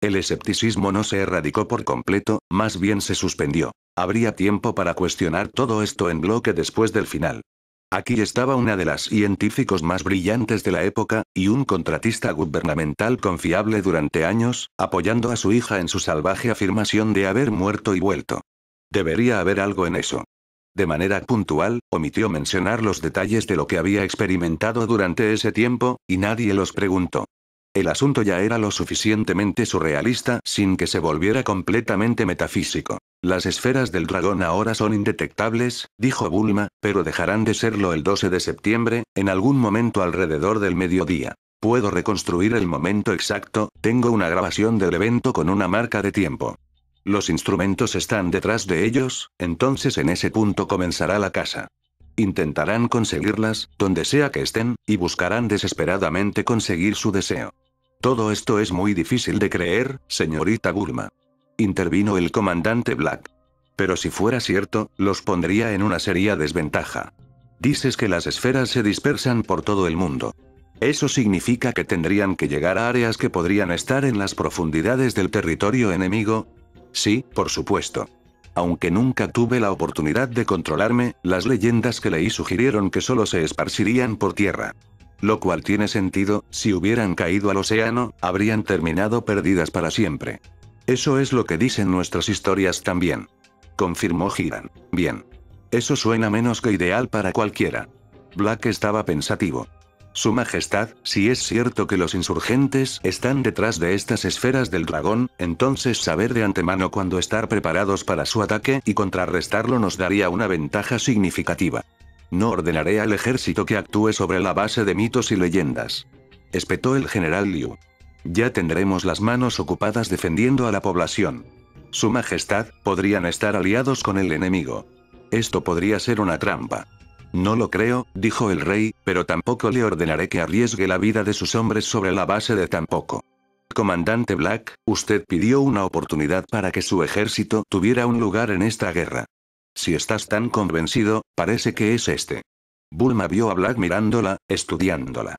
El escepticismo no se erradicó por completo, más bien se suspendió. Habría tiempo para cuestionar todo esto en bloque después del final. Aquí estaba una de las científicos más brillantes de la época, y un contratista gubernamental confiable durante años, apoyando a su hija en su salvaje afirmación de haber muerto y vuelto. Debería haber algo en eso. De manera puntual, omitió mencionar los detalles de lo que había experimentado durante ese tiempo, y nadie los preguntó. El asunto ya era lo suficientemente surrealista sin que se volviera completamente metafísico. Las esferas del dragón ahora son indetectables, dijo Bulma, pero dejarán de serlo el 12 de septiembre, en algún momento alrededor del mediodía. Puedo reconstruir el momento exacto, tengo una grabación del evento con una marca de tiempo. Los instrumentos están detrás de ellos, entonces en ese punto comenzará la casa. Intentarán conseguirlas, donde sea que estén, y buscarán desesperadamente conseguir su deseo. Todo esto es muy difícil de creer, señorita Gurma. Intervino el comandante Black. Pero si fuera cierto, los pondría en una seria desventaja. Dices que las esferas se dispersan por todo el mundo. Eso significa que tendrían que llegar a áreas que podrían estar en las profundidades del territorio enemigo. Sí, por supuesto. Aunque nunca tuve la oportunidad de controlarme, las leyendas que leí sugirieron que solo se esparcirían por tierra lo cual tiene sentido, si hubieran caído al océano, habrían terminado perdidas para siempre. Eso es lo que dicen nuestras historias también. Confirmó Giran. Bien. Eso suena menos que ideal para cualquiera. Black estaba pensativo. Su Majestad, si es cierto que los insurgentes están detrás de estas esferas del dragón, entonces saber de antemano cuándo estar preparados para su ataque y contrarrestarlo nos daría una ventaja significativa. No ordenaré al ejército que actúe sobre la base de mitos y leyendas. Espetó el general Liu. Ya tendremos las manos ocupadas defendiendo a la población. Su Majestad, podrían estar aliados con el enemigo. Esto podría ser una trampa. No lo creo, dijo el rey, pero tampoco le ordenaré que arriesgue la vida de sus hombres sobre la base de tampoco. Comandante Black, usted pidió una oportunidad para que su ejército tuviera un lugar en esta guerra. Si estás tan convencido, parece que es este. Bulma vio a Black mirándola, estudiándola.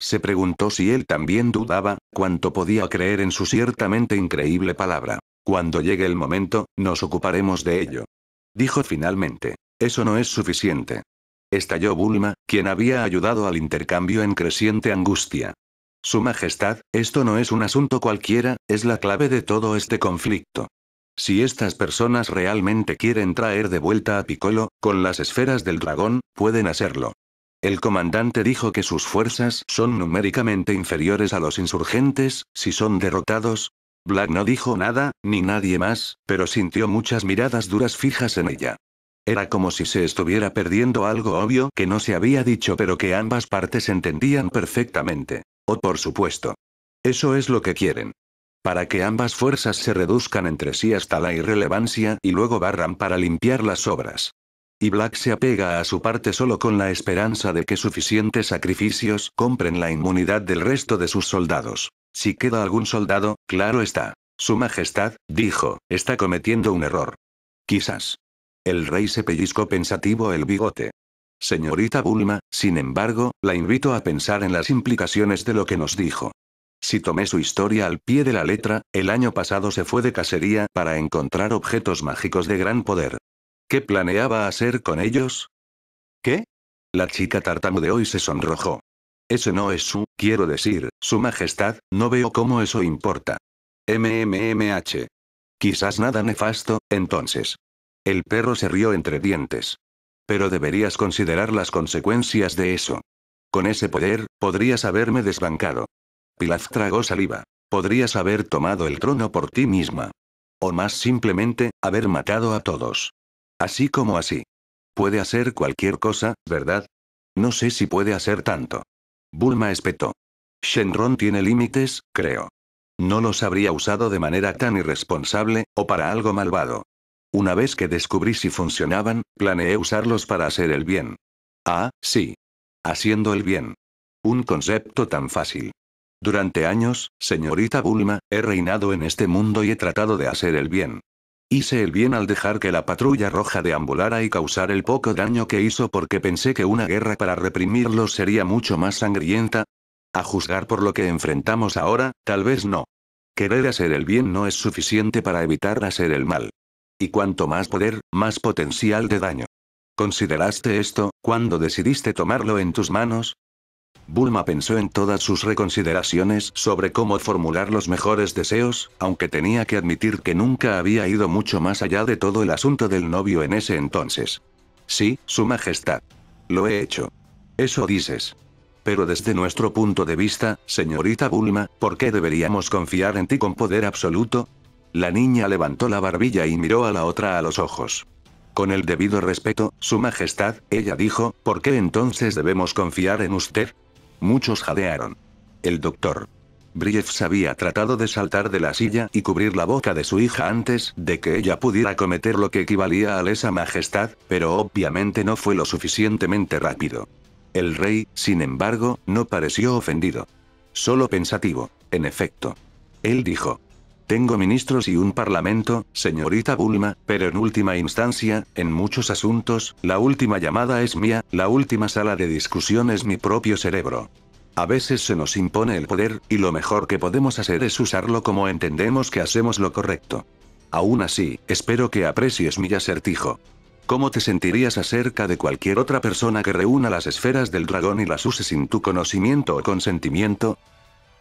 Se preguntó si él también dudaba, cuánto podía creer en su ciertamente increíble palabra. Cuando llegue el momento, nos ocuparemos de ello. Dijo finalmente. Eso no es suficiente. Estalló Bulma, quien había ayudado al intercambio en creciente angustia. Su Majestad, esto no es un asunto cualquiera, es la clave de todo este conflicto. Si estas personas realmente quieren traer de vuelta a Piccolo, con las esferas del dragón, pueden hacerlo. El comandante dijo que sus fuerzas son numéricamente inferiores a los insurgentes, si son derrotados. Black no dijo nada, ni nadie más, pero sintió muchas miradas duras fijas en ella. Era como si se estuviera perdiendo algo obvio que no se había dicho pero que ambas partes entendían perfectamente. O oh, por supuesto. Eso es lo que quieren. Para que ambas fuerzas se reduzcan entre sí hasta la irrelevancia y luego barran para limpiar las obras. Y Black se apega a su parte solo con la esperanza de que suficientes sacrificios compren la inmunidad del resto de sus soldados. Si queda algún soldado, claro está. Su Majestad, dijo, está cometiendo un error. Quizás. El rey se pellizcó pensativo el bigote. Señorita Bulma, sin embargo, la invito a pensar en las implicaciones de lo que nos dijo. Si tomé su historia al pie de la letra, el año pasado se fue de cacería para encontrar objetos mágicos de gran poder. ¿Qué planeaba hacer con ellos? ¿Qué? La chica tartamudeó y se sonrojó. Eso no es su, quiero decir, su majestad, no veo cómo eso importa. MMMH. Quizás nada nefasto, entonces. El perro se rió entre dientes. Pero deberías considerar las consecuencias de eso. Con ese poder, podrías haberme desbancado. Pilaf tragó saliva. Podrías haber tomado el trono por ti misma. O más simplemente, haber matado a todos. Así como así. Puede hacer cualquier cosa, ¿verdad? No sé si puede hacer tanto. Bulma espetó. Shenron tiene límites, creo. No los habría usado de manera tan irresponsable, o para algo malvado. Una vez que descubrí si funcionaban, planeé usarlos para hacer el bien. Ah, sí. Haciendo el bien. Un concepto tan fácil. Durante años, señorita Bulma, he reinado en este mundo y he tratado de hacer el bien. Hice el bien al dejar que la patrulla roja deambulara y causar el poco daño que hizo porque pensé que una guerra para reprimirlos sería mucho más sangrienta. A juzgar por lo que enfrentamos ahora, tal vez no. Querer hacer el bien no es suficiente para evitar hacer el mal. Y cuanto más poder, más potencial de daño. ¿Consideraste esto, cuando decidiste tomarlo en tus manos? Bulma pensó en todas sus reconsideraciones sobre cómo formular los mejores deseos, aunque tenía que admitir que nunca había ido mucho más allá de todo el asunto del novio en ese entonces. Sí, Su Majestad. Lo he hecho. Eso dices. Pero desde nuestro punto de vista, señorita Bulma, ¿por qué deberíamos confiar en ti con poder absoluto? La niña levantó la barbilla y miró a la otra a los ojos. Con el debido respeto, Su Majestad, ella dijo, ¿por qué entonces debemos confiar en usted? Muchos jadearon. El doctor. Briefs había tratado de saltar de la silla y cubrir la boca de su hija antes de que ella pudiera cometer lo que equivalía a lesa majestad, pero obviamente no fue lo suficientemente rápido. El rey, sin embargo, no pareció ofendido. Solo pensativo, en efecto. Él dijo, tengo ministros y un parlamento, señorita Bulma, pero en última instancia, en muchos asuntos, la última llamada es mía, la última sala de discusión es mi propio cerebro. A veces se nos impone el poder, y lo mejor que podemos hacer es usarlo como entendemos que hacemos lo correcto. Aún así, espero que aprecies mi acertijo. ¿Cómo te sentirías acerca de cualquier otra persona que reúna las esferas del dragón y las use sin tu conocimiento o consentimiento?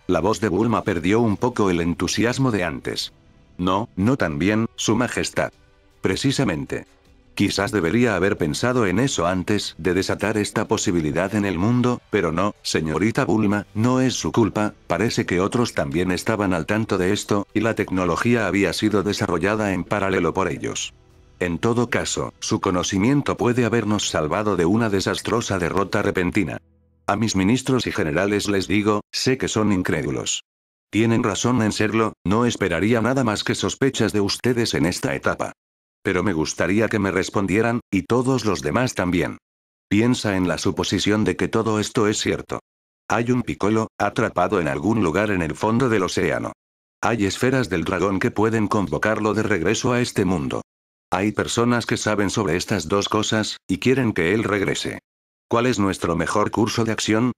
La voz de Bulma perdió un poco el entusiasmo de antes. No, no tan bien, su majestad. Precisamente. Quizás debería haber pensado en eso antes de desatar esta posibilidad en el mundo, pero no, señorita Bulma, no es su culpa, parece que otros también estaban al tanto de esto, y la tecnología había sido desarrollada en paralelo por ellos. En todo caso, su conocimiento puede habernos salvado de una desastrosa derrota repentina. A mis ministros y generales les digo, sé que son incrédulos. Tienen razón en serlo, no esperaría nada más que sospechas de ustedes en esta etapa. Pero me gustaría que me respondieran, y todos los demás también. Piensa en la suposición de que todo esto es cierto. Hay un picolo, atrapado en algún lugar en el fondo del océano. Hay esferas del dragón que pueden convocarlo de regreso a este mundo. Hay personas que saben sobre estas dos cosas, y quieren que él regrese. ¿Cuál es nuestro mejor curso de acción?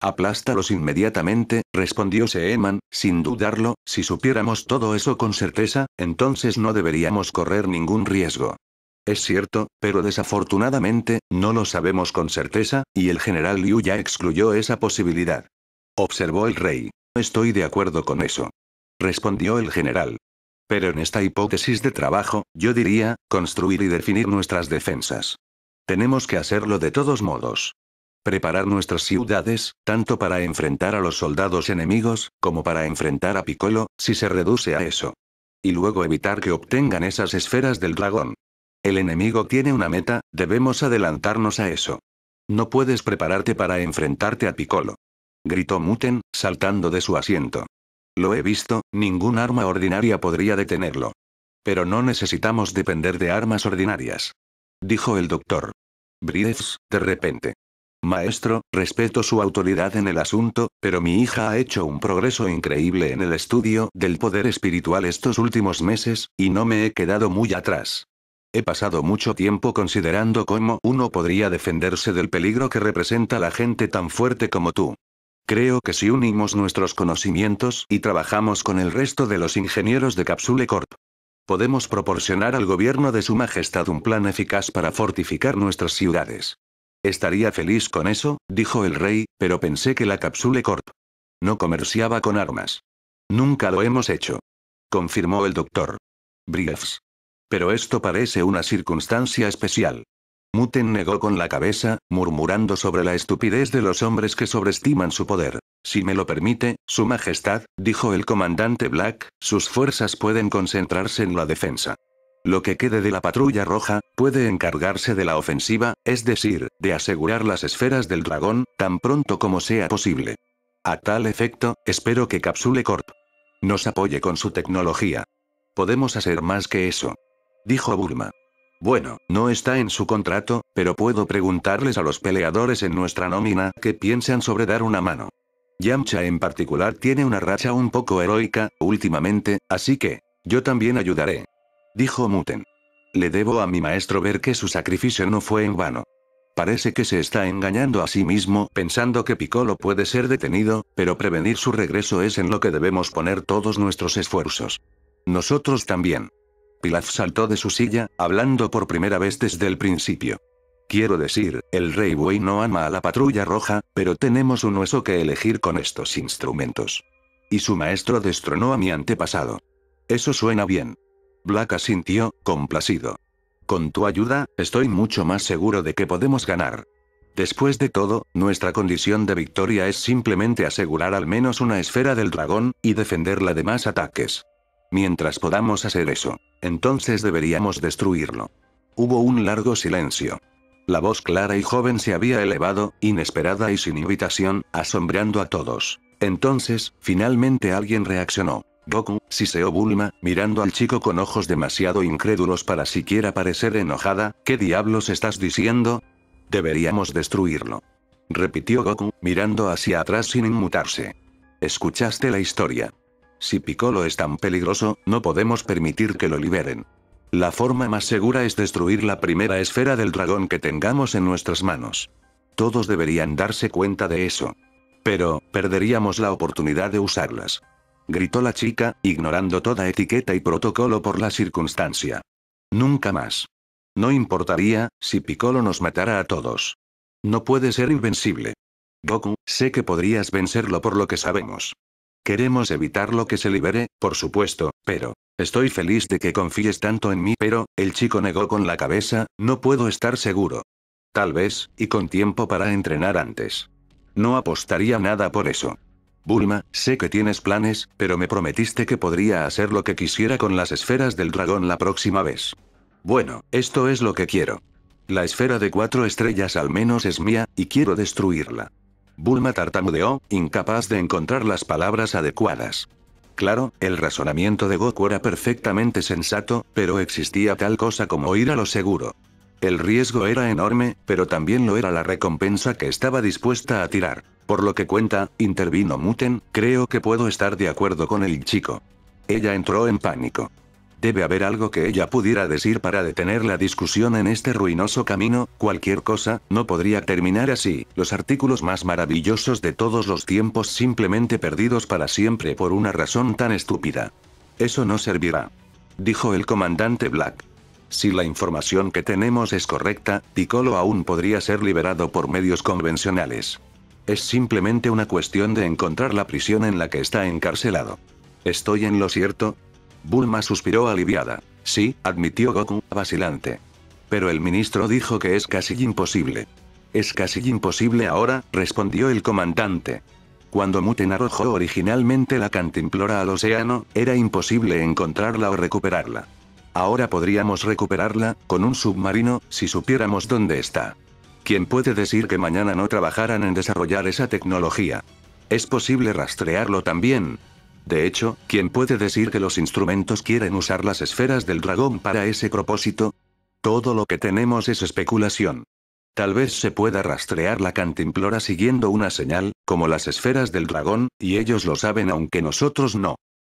Aplástalos inmediatamente, respondió Seeman, sin dudarlo, si supiéramos todo eso con certeza, entonces no deberíamos correr ningún riesgo. Es cierto, pero desafortunadamente, no lo sabemos con certeza, y el general Liu ya excluyó esa posibilidad. Observó el rey. Estoy de acuerdo con eso. Respondió el general. Pero en esta hipótesis de trabajo, yo diría, construir y definir nuestras defensas. Tenemos que hacerlo de todos modos. Preparar nuestras ciudades, tanto para enfrentar a los soldados enemigos, como para enfrentar a Piccolo, si se reduce a eso. Y luego evitar que obtengan esas esferas del dragón. El enemigo tiene una meta, debemos adelantarnos a eso. No puedes prepararte para enfrentarte a Piccolo. Gritó Muten, saltando de su asiento. Lo he visto, ningún arma ordinaria podría detenerlo. Pero no necesitamos depender de armas ordinarias dijo el doctor. Brides, de repente. Maestro, respeto su autoridad en el asunto, pero mi hija ha hecho un progreso increíble en el estudio del poder espiritual estos últimos meses, y no me he quedado muy atrás. He pasado mucho tiempo considerando cómo uno podría defenderse del peligro que representa la gente tan fuerte como tú. Creo que si unimos nuestros conocimientos y trabajamos con el resto de los ingenieros de Capsule Corp, Podemos proporcionar al gobierno de Su Majestad un plan eficaz para fortificar nuestras ciudades. Estaría feliz con eso, dijo el rey, pero pensé que la Capsule Corp. No comerciaba con armas. Nunca lo hemos hecho. Confirmó el doctor. Briefs. Pero esto parece una circunstancia especial. Muten negó con la cabeza, murmurando sobre la estupidez de los hombres que sobreestiman su poder. Si me lo permite, Su Majestad, dijo el comandante Black, sus fuerzas pueden concentrarse en la defensa. Lo que quede de la patrulla roja, puede encargarse de la ofensiva, es decir, de asegurar las esferas del dragón, tan pronto como sea posible. A tal efecto, espero que Capsule Corp. nos apoye con su tecnología. Podemos hacer más que eso. Dijo Bulma. Bueno, no está en su contrato, pero puedo preguntarles a los peleadores en nuestra nómina qué piensan sobre dar una mano. Yamcha en particular tiene una racha un poco heroica, últimamente, así que, yo también ayudaré. Dijo Muten. Le debo a mi maestro ver que su sacrificio no fue en vano. Parece que se está engañando a sí mismo pensando que Piccolo puede ser detenido, pero prevenir su regreso es en lo que debemos poner todos nuestros esfuerzos. Nosotros también. Pilaf saltó de su silla, hablando por primera vez desde el principio. Quiero decir, el Rey Wei no ama a la patrulla roja, pero tenemos un hueso que elegir con estos instrumentos. Y su maestro destronó a mi antepasado. Eso suena bien. Black asintió, complacido. Con tu ayuda, estoy mucho más seguro de que podemos ganar. Después de todo, nuestra condición de victoria es simplemente asegurar al menos una esfera del dragón, y defenderla de más ataques. Mientras podamos hacer eso, entonces deberíamos destruirlo. Hubo un largo silencio. La voz clara y joven se había elevado, inesperada y sin invitación, asombrando a todos. Entonces, finalmente alguien reaccionó. Goku, siseó Bulma, mirando al chico con ojos demasiado incrédulos para siquiera parecer enojada, ¿qué diablos estás diciendo? Deberíamos destruirlo. Repitió Goku, mirando hacia atrás sin inmutarse. Escuchaste la historia. Si Piccolo es tan peligroso, no podemos permitir que lo liberen. La forma más segura es destruir la primera esfera del dragón que tengamos en nuestras manos. Todos deberían darse cuenta de eso. Pero, perderíamos la oportunidad de usarlas. Gritó la chica, ignorando toda etiqueta y protocolo por la circunstancia. Nunca más. No importaría, si Piccolo nos matara a todos. No puede ser invencible. Goku, sé que podrías vencerlo por lo que sabemos. Queremos evitar lo que se libere, por supuesto, pero... Estoy feliz de que confíes tanto en mí, pero, el chico negó con la cabeza, no puedo estar seguro. Tal vez, y con tiempo para entrenar antes. No apostaría nada por eso. Bulma, sé que tienes planes, pero me prometiste que podría hacer lo que quisiera con las esferas del dragón la próxima vez. Bueno, esto es lo que quiero. La esfera de cuatro estrellas al menos es mía, y quiero destruirla. Bulma tartamudeó, incapaz de encontrar las palabras adecuadas. Claro, el razonamiento de Goku era perfectamente sensato, pero existía tal cosa como ir a lo seguro. El riesgo era enorme, pero también lo era la recompensa que estaba dispuesta a tirar. Por lo que cuenta, intervino Muten, creo que puedo estar de acuerdo con el chico. Ella entró en pánico. Debe haber algo que ella pudiera decir para detener la discusión en este ruinoso camino, cualquier cosa, no podría terminar así, los artículos más maravillosos de todos los tiempos simplemente perdidos para siempre por una razón tan estúpida. Eso no servirá. Dijo el comandante Black. Si la información que tenemos es correcta, Piccolo aún podría ser liberado por medios convencionales. Es simplemente una cuestión de encontrar la prisión en la que está encarcelado. ¿Estoy en lo cierto? Bulma suspiró aliviada. Sí, admitió Goku, vacilante. Pero el ministro dijo que es casi imposible. Es casi imposible ahora, respondió el comandante. Cuando Muten arrojó originalmente la cantimplora al océano, era imposible encontrarla o recuperarla. Ahora podríamos recuperarla, con un submarino, si supiéramos dónde está. ¿Quién puede decir que mañana no trabajaran en desarrollar esa tecnología? Es posible rastrearlo también, de hecho, ¿quién puede decir que los instrumentos quieren usar las esferas del dragón para ese propósito? Todo lo que tenemos es especulación. Tal vez se pueda rastrear la cantimplora siguiendo una señal, como las esferas del dragón, y ellos lo saben aunque nosotros no.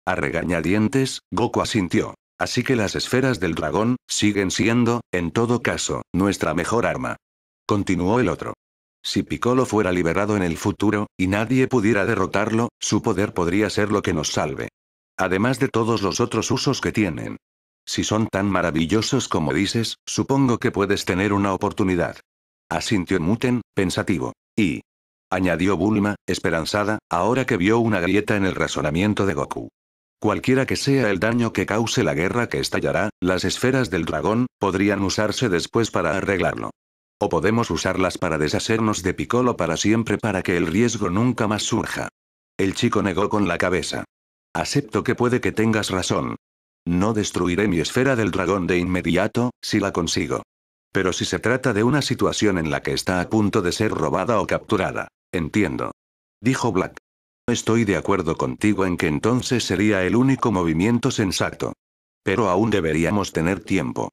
A regañadientes, Goku asintió. Así que las esferas del dragón, siguen siendo, en todo caso, nuestra mejor arma. Continuó el otro. Si Piccolo fuera liberado en el futuro, y nadie pudiera derrotarlo, su poder podría ser lo que nos salve. Además de todos los otros usos que tienen. Si son tan maravillosos como dices, supongo que puedes tener una oportunidad. Asintió Muten, pensativo. Y... Añadió Bulma, esperanzada, ahora que vio una grieta en el razonamiento de Goku. Cualquiera que sea el daño que cause la guerra que estallará, las esferas del dragón, podrían usarse después para arreglarlo. O podemos usarlas para deshacernos de Piccolo para siempre para que el riesgo nunca más surja. El chico negó con la cabeza. Acepto que puede que tengas razón. No destruiré mi esfera del dragón de inmediato, si la consigo. Pero si se trata de una situación en la que está a punto de ser robada o capturada, entiendo. Dijo Black. Estoy de acuerdo contigo en que entonces sería el único movimiento sensato. Pero aún deberíamos tener tiempo.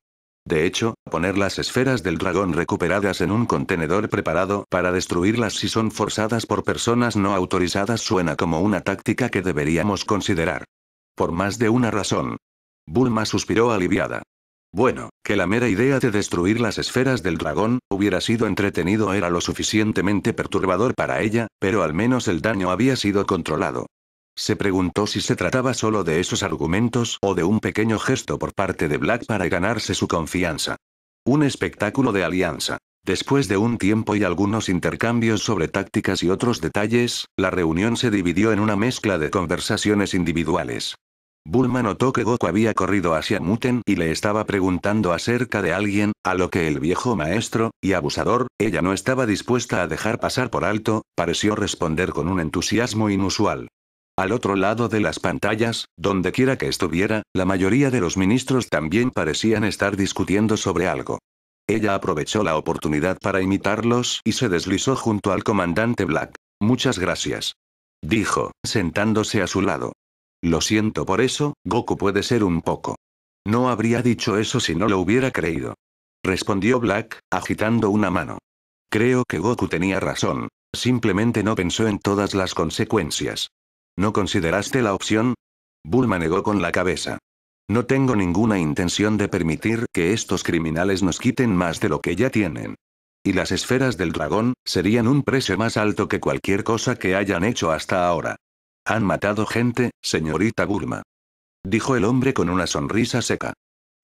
De hecho, poner las esferas del dragón recuperadas en un contenedor preparado para destruirlas si son forzadas por personas no autorizadas suena como una táctica que deberíamos considerar. Por más de una razón. Bulma suspiró aliviada. Bueno, que la mera idea de destruir las esferas del dragón hubiera sido entretenido era lo suficientemente perturbador para ella, pero al menos el daño había sido controlado. Se preguntó si se trataba solo de esos argumentos o de un pequeño gesto por parte de Black para ganarse su confianza. Un espectáculo de alianza. Después de un tiempo y algunos intercambios sobre tácticas y otros detalles, la reunión se dividió en una mezcla de conversaciones individuales. Bulma notó que Goku había corrido hacia Muten y le estaba preguntando acerca de alguien, a lo que el viejo maestro, y abusador, ella no estaba dispuesta a dejar pasar por alto, pareció responder con un entusiasmo inusual. Al otro lado de las pantallas, donde quiera que estuviera, la mayoría de los ministros también parecían estar discutiendo sobre algo. Ella aprovechó la oportunidad para imitarlos y se deslizó junto al comandante Black. Muchas gracias. Dijo, sentándose a su lado. Lo siento por eso, Goku puede ser un poco. No habría dicho eso si no lo hubiera creído. Respondió Black, agitando una mano. Creo que Goku tenía razón. Simplemente no pensó en todas las consecuencias. ¿No consideraste la opción? Bulma negó con la cabeza. No tengo ninguna intención de permitir que estos criminales nos quiten más de lo que ya tienen. Y las esferas del dragón, serían un precio más alto que cualquier cosa que hayan hecho hasta ahora. Han matado gente, señorita Bulma. Dijo el hombre con una sonrisa seca.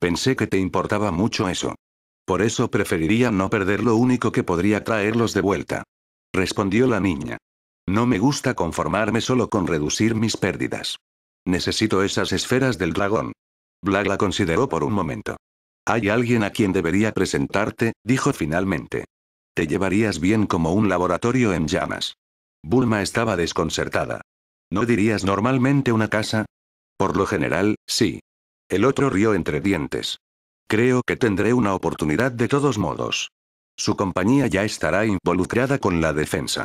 Pensé que te importaba mucho eso. Por eso preferiría no perder lo único que podría traerlos de vuelta. Respondió la niña. No me gusta conformarme solo con reducir mis pérdidas. Necesito esas esferas del dragón. Black la consideró por un momento. Hay alguien a quien debería presentarte, dijo finalmente. Te llevarías bien como un laboratorio en llamas. Bulma estaba desconcertada. ¿No dirías normalmente una casa? Por lo general, sí. El otro rió entre dientes. Creo que tendré una oportunidad de todos modos. Su compañía ya estará involucrada con la defensa.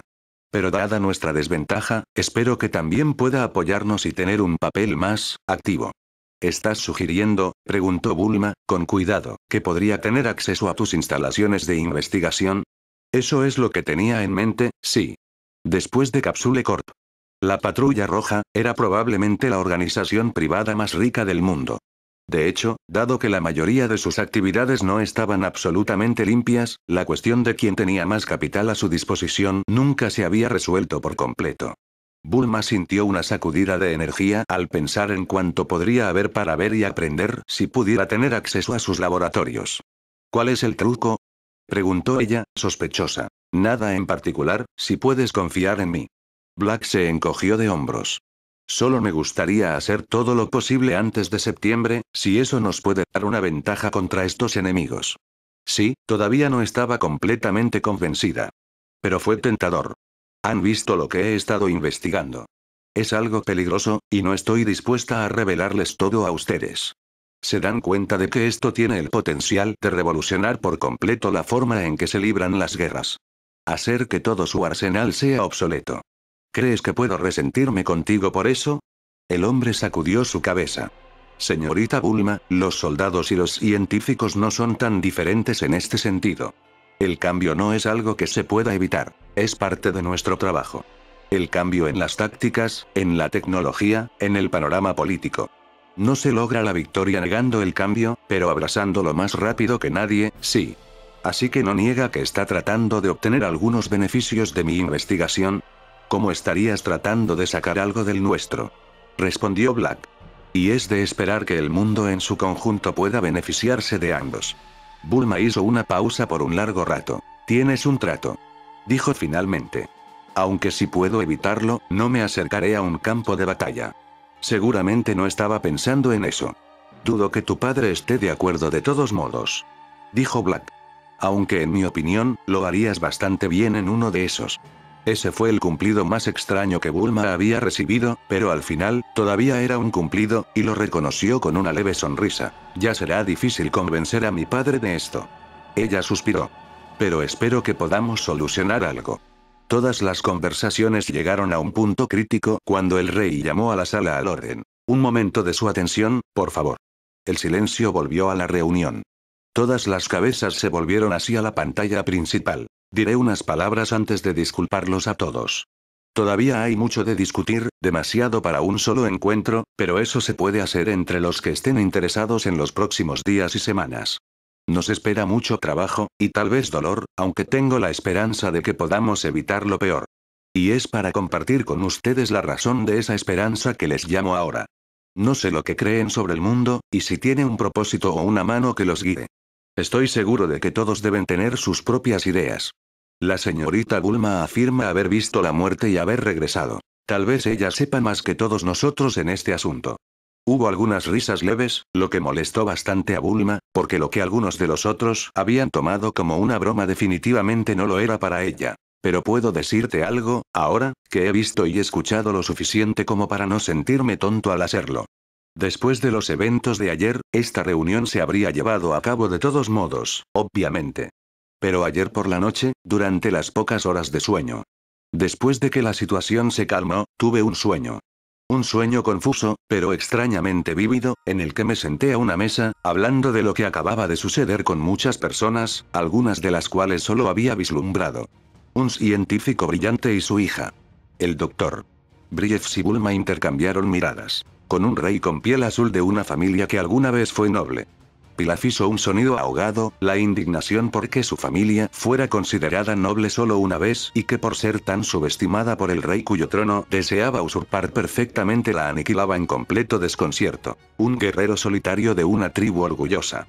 Pero dada nuestra desventaja, espero que también pueda apoyarnos y tener un papel más activo. ¿Estás sugiriendo, preguntó Bulma, con cuidado, que podría tener acceso a tus instalaciones de investigación? Eso es lo que tenía en mente, sí. Después de Capsule Corp. La Patrulla Roja, era probablemente la organización privada más rica del mundo. De hecho, dado que la mayoría de sus actividades no estaban absolutamente limpias, la cuestión de quién tenía más capital a su disposición nunca se había resuelto por completo. Bulma sintió una sacudida de energía al pensar en cuánto podría haber para ver y aprender si pudiera tener acceso a sus laboratorios. ¿Cuál es el truco? preguntó ella, sospechosa. Nada en particular, si puedes confiar en mí. Black se encogió de hombros. Solo me gustaría hacer todo lo posible antes de septiembre, si eso nos puede dar una ventaja contra estos enemigos. Sí, todavía no estaba completamente convencida. Pero fue tentador. Han visto lo que he estado investigando. Es algo peligroso, y no estoy dispuesta a revelarles todo a ustedes. Se dan cuenta de que esto tiene el potencial de revolucionar por completo la forma en que se libran las guerras. Hacer que todo su arsenal sea obsoleto. ¿Crees que puedo resentirme contigo por eso? El hombre sacudió su cabeza. Señorita Bulma, los soldados y los científicos no son tan diferentes en este sentido. El cambio no es algo que se pueda evitar, es parte de nuestro trabajo. El cambio en las tácticas, en la tecnología, en el panorama político. No se logra la victoria negando el cambio, pero abrazándolo más rápido que nadie, sí. Así que no niega que está tratando de obtener algunos beneficios de mi investigación, ¿Cómo estarías tratando de sacar algo del nuestro? Respondió Black. Y es de esperar que el mundo en su conjunto pueda beneficiarse de ambos. Bulma hizo una pausa por un largo rato. Tienes un trato. Dijo finalmente. Aunque si puedo evitarlo, no me acercaré a un campo de batalla. Seguramente no estaba pensando en eso. Dudo que tu padre esté de acuerdo de todos modos. Dijo Black. Aunque en mi opinión, lo harías bastante bien en uno de esos. Ese fue el cumplido más extraño que Bulma había recibido, pero al final, todavía era un cumplido, y lo reconoció con una leve sonrisa. Ya será difícil convencer a mi padre de esto. Ella suspiró. Pero espero que podamos solucionar algo. Todas las conversaciones llegaron a un punto crítico cuando el rey llamó a la sala al orden. Un momento de su atención, por favor. El silencio volvió a la reunión. Todas las cabezas se volvieron hacia la pantalla principal. Diré unas palabras antes de disculparlos a todos. Todavía hay mucho de discutir, demasiado para un solo encuentro, pero eso se puede hacer entre los que estén interesados en los próximos días y semanas. Nos espera mucho trabajo, y tal vez dolor, aunque tengo la esperanza de que podamos evitar lo peor. Y es para compartir con ustedes la razón de esa esperanza que les llamo ahora. No sé lo que creen sobre el mundo, y si tiene un propósito o una mano que los guíe. Estoy seguro de que todos deben tener sus propias ideas. La señorita Bulma afirma haber visto la muerte y haber regresado. Tal vez ella sepa más que todos nosotros en este asunto. Hubo algunas risas leves, lo que molestó bastante a Bulma, porque lo que algunos de los otros habían tomado como una broma definitivamente no lo era para ella. Pero puedo decirte algo, ahora, que he visto y escuchado lo suficiente como para no sentirme tonto al hacerlo. Después de los eventos de ayer, esta reunión se habría llevado a cabo de todos modos, obviamente. Pero ayer por la noche, durante las pocas horas de sueño. Después de que la situación se calmó, tuve un sueño. Un sueño confuso, pero extrañamente vívido, en el que me senté a una mesa, hablando de lo que acababa de suceder con muchas personas, algunas de las cuales solo había vislumbrado. Un científico brillante y su hija. El doctor. Brief y Bulma intercambiaron miradas. Con un rey con piel azul de una familia que alguna vez fue noble. Pilaf hizo un sonido ahogado, la indignación porque su familia fuera considerada noble solo una vez y que por ser tan subestimada por el rey cuyo trono deseaba usurpar perfectamente la aniquilaba en completo desconcierto. Un guerrero solitario de una tribu orgullosa.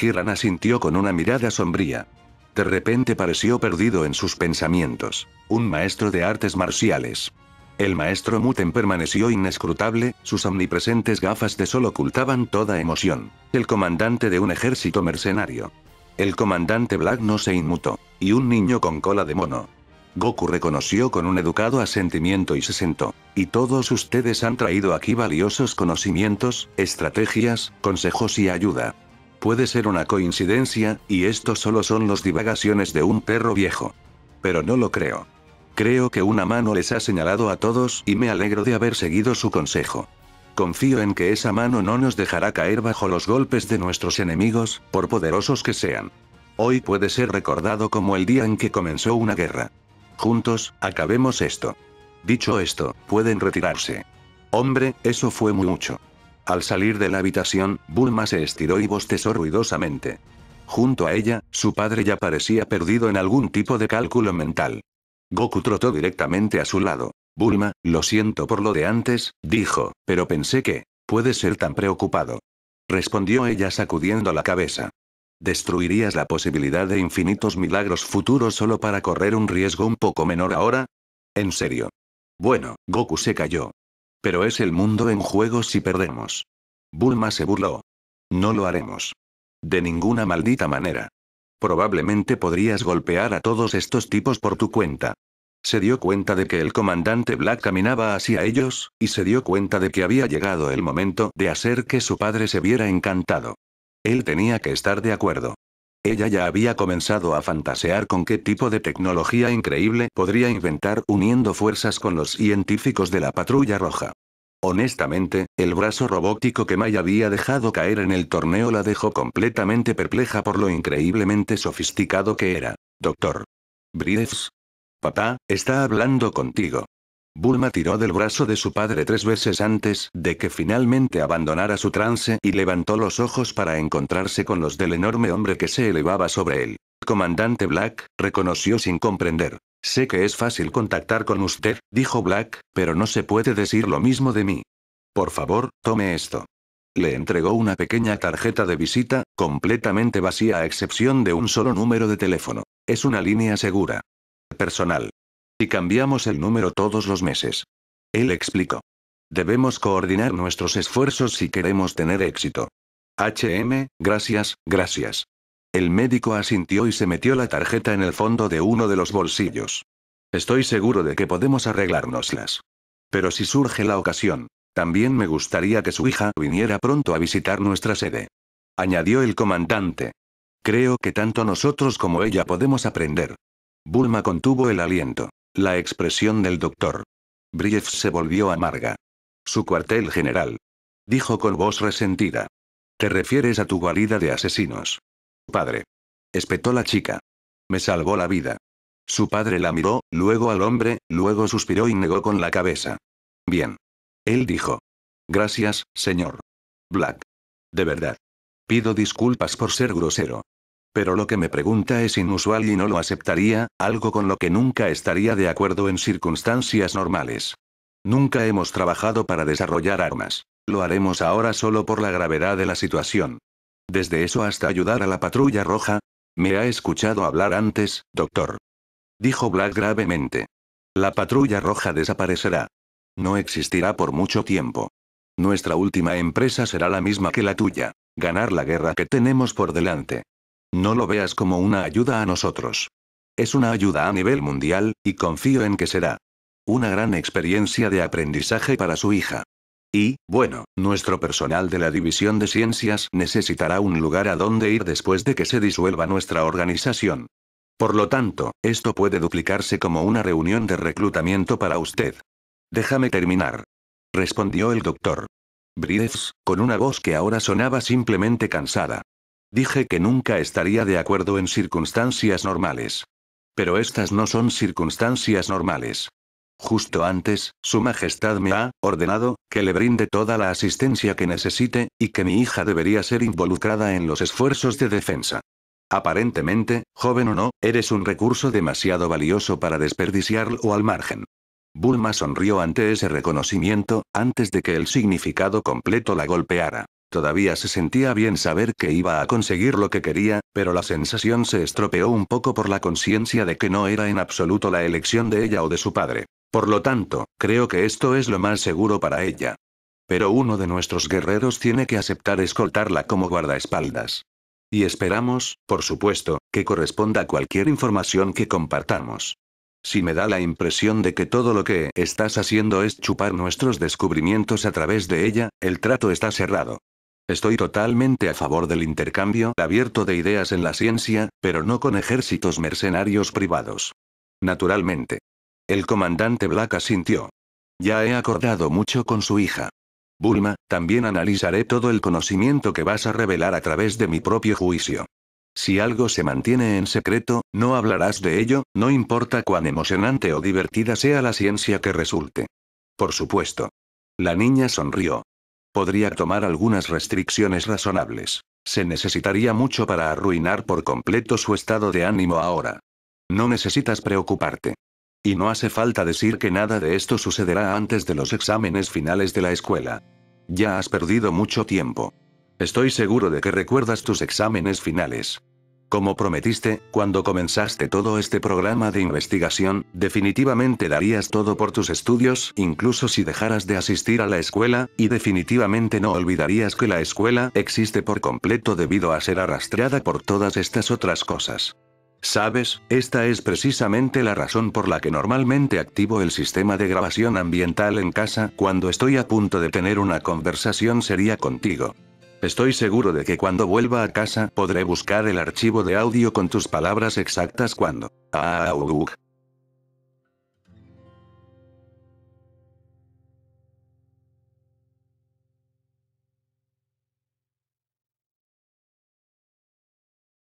Hirana asintió con una mirada sombría. De repente pareció perdido en sus pensamientos. Un maestro de artes marciales. El maestro Muten permaneció inescrutable, sus omnipresentes gafas de sol ocultaban toda emoción. El comandante de un ejército mercenario. El comandante Black no se inmutó. Y un niño con cola de mono. Goku reconoció con un educado asentimiento y se sentó. Y todos ustedes han traído aquí valiosos conocimientos, estrategias, consejos y ayuda. Puede ser una coincidencia, y esto solo son las divagaciones de un perro viejo. Pero no lo creo. Creo que una mano les ha señalado a todos y me alegro de haber seguido su consejo. Confío en que esa mano no nos dejará caer bajo los golpes de nuestros enemigos, por poderosos que sean. Hoy puede ser recordado como el día en que comenzó una guerra. Juntos, acabemos esto. Dicho esto, pueden retirarse. Hombre, eso fue mucho. Al salir de la habitación, Bulma se estiró y bostezó ruidosamente. Junto a ella, su padre ya parecía perdido en algún tipo de cálculo mental. Goku trotó directamente a su lado. Bulma, lo siento por lo de antes, dijo, pero pensé que, puede ser tan preocupado. Respondió ella sacudiendo la cabeza. ¿Destruirías la posibilidad de infinitos milagros futuros solo para correr un riesgo un poco menor ahora? En serio. Bueno, Goku se cayó. Pero es el mundo en juego si perdemos. Bulma se burló. No lo haremos. De ninguna maldita manera. Probablemente podrías golpear a todos estos tipos por tu cuenta. Se dio cuenta de que el comandante Black caminaba hacia ellos, y se dio cuenta de que había llegado el momento de hacer que su padre se viera encantado. Él tenía que estar de acuerdo. Ella ya había comenzado a fantasear con qué tipo de tecnología increíble podría inventar uniendo fuerzas con los científicos de la patrulla roja. Honestamente, el brazo robótico que Maya había dejado caer en el torneo la dejó completamente perpleja por lo increíblemente sofisticado que era. Doctor. Briefs. Papá, está hablando contigo. Bulma tiró del brazo de su padre tres veces antes de que finalmente abandonara su trance y levantó los ojos para encontrarse con los del enorme hombre que se elevaba sobre él. Comandante Black, reconoció sin comprender. Sé que es fácil contactar con usted, dijo Black, pero no se puede decir lo mismo de mí. Por favor, tome esto. Le entregó una pequeña tarjeta de visita, completamente vacía a excepción de un solo número de teléfono. Es una línea segura. Personal. Y cambiamos el número todos los meses. Él explicó. Debemos coordinar nuestros esfuerzos si queremos tener éxito. HM, gracias, gracias. El médico asintió y se metió la tarjeta en el fondo de uno de los bolsillos. Estoy seguro de que podemos arreglárnoslas. Pero si surge la ocasión, también me gustaría que su hija viniera pronto a visitar nuestra sede. Añadió el comandante. Creo que tanto nosotros como ella podemos aprender. Bulma contuvo el aliento. La expresión del doctor. Brief se volvió amarga. Su cuartel general. Dijo con voz resentida. Te refieres a tu guarida de asesinos. Padre. Espetó la chica. Me salvó la vida. Su padre la miró, luego al hombre, luego suspiró y negó con la cabeza. Bien. Él dijo. Gracias, señor. Black. De verdad. Pido disculpas por ser grosero. Pero lo que me pregunta es inusual y no lo aceptaría, algo con lo que nunca estaría de acuerdo en circunstancias normales. Nunca hemos trabajado para desarrollar armas. Lo haremos ahora solo por la gravedad de la situación. Desde eso hasta ayudar a la patrulla roja. Me ha escuchado hablar antes, doctor. Dijo Black gravemente. La patrulla roja desaparecerá. No existirá por mucho tiempo. Nuestra última empresa será la misma que la tuya. Ganar la guerra que tenemos por delante. No lo veas como una ayuda a nosotros. Es una ayuda a nivel mundial, y confío en que será. Una gran experiencia de aprendizaje para su hija. Y, bueno, nuestro personal de la División de Ciencias necesitará un lugar a donde ir después de que se disuelva nuestra organización. Por lo tanto, esto puede duplicarse como una reunión de reclutamiento para usted. Déjame terminar. Respondió el doctor. Briefs, con una voz que ahora sonaba simplemente cansada. Dije que nunca estaría de acuerdo en circunstancias normales. Pero estas no son circunstancias normales. Justo antes, Su Majestad me ha ordenado que le brinde toda la asistencia que necesite, y que mi hija debería ser involucrada en los esfuerzos de defensa. Aparentemente, joven o no, eres un recurso demasiado valioso para desperdiciarlo al margen. Bulma sonrió ante ese reconocimiento, antes de que el significado completo la golpeara. Todavía se sentía bien saber que iba a conseguir lo que quería, pero la sensación se estropeó un poco por la conciencia de que no era en absoluto la elección de ella o de su padre. Por lo tanto, creo que esto es lo más seguro para ella. Pero uno de nuestros guerreros tiene que aceptar escoltarla como guardaespaldas. Y esperamos, por supuesto, que corresponda a cualquier información que compartamos. Si me da la impresión de que todo lo que estás haciendo es chupar nuestros descubrimientos a través de ella, el trato está cerrado. Estoy totalmente a favor del intercambio abierto de ideas en la ciencia, pero no con ejércitos mercenarios privados. Naturalmente. El comandante Black asintió. Ya he acordado mucho con su hija. Bulma, también analizaré todo el conocimiento que vas a revelar a través de mi propio juicio. Si algo se mantiene en secreto, no hablarás de ello, no importa cuán emocionante o divertida sea la ciencia que resulte. Por supuesto. La niña sonrió. Podría tomar algunas restricciones razonables. Se necesitaría mucho para arruinar por completo su estado de ánimo ahora. No necesitas preocuparte. Y no hace falta decir que nada de esto sucederá antes de los exámenes finales de la escuela. Ya has perdido mucho tiempo. Estoy seguro de que recuerdas tus exámenes finales. Como prometiste, cuando comenzaste todo este programa de investigación, definitivamente darías todo por tus estudios, incluso si dejaras de asistir a la escuela, y definitivamente no olvidarías que la escuela existe por completo debido a ser arrastrada por todas estas otras cosas. Sabes, esta es precisamente la razón por la que normalmente activo el sistema de grabación ambiental en casa cuando estoy a punto de tener una conversación seria contigo. Estoy seguro de que cuando vuelva a casa podré buscar el archivo de audio con tus palabras exactas cuando. Ah,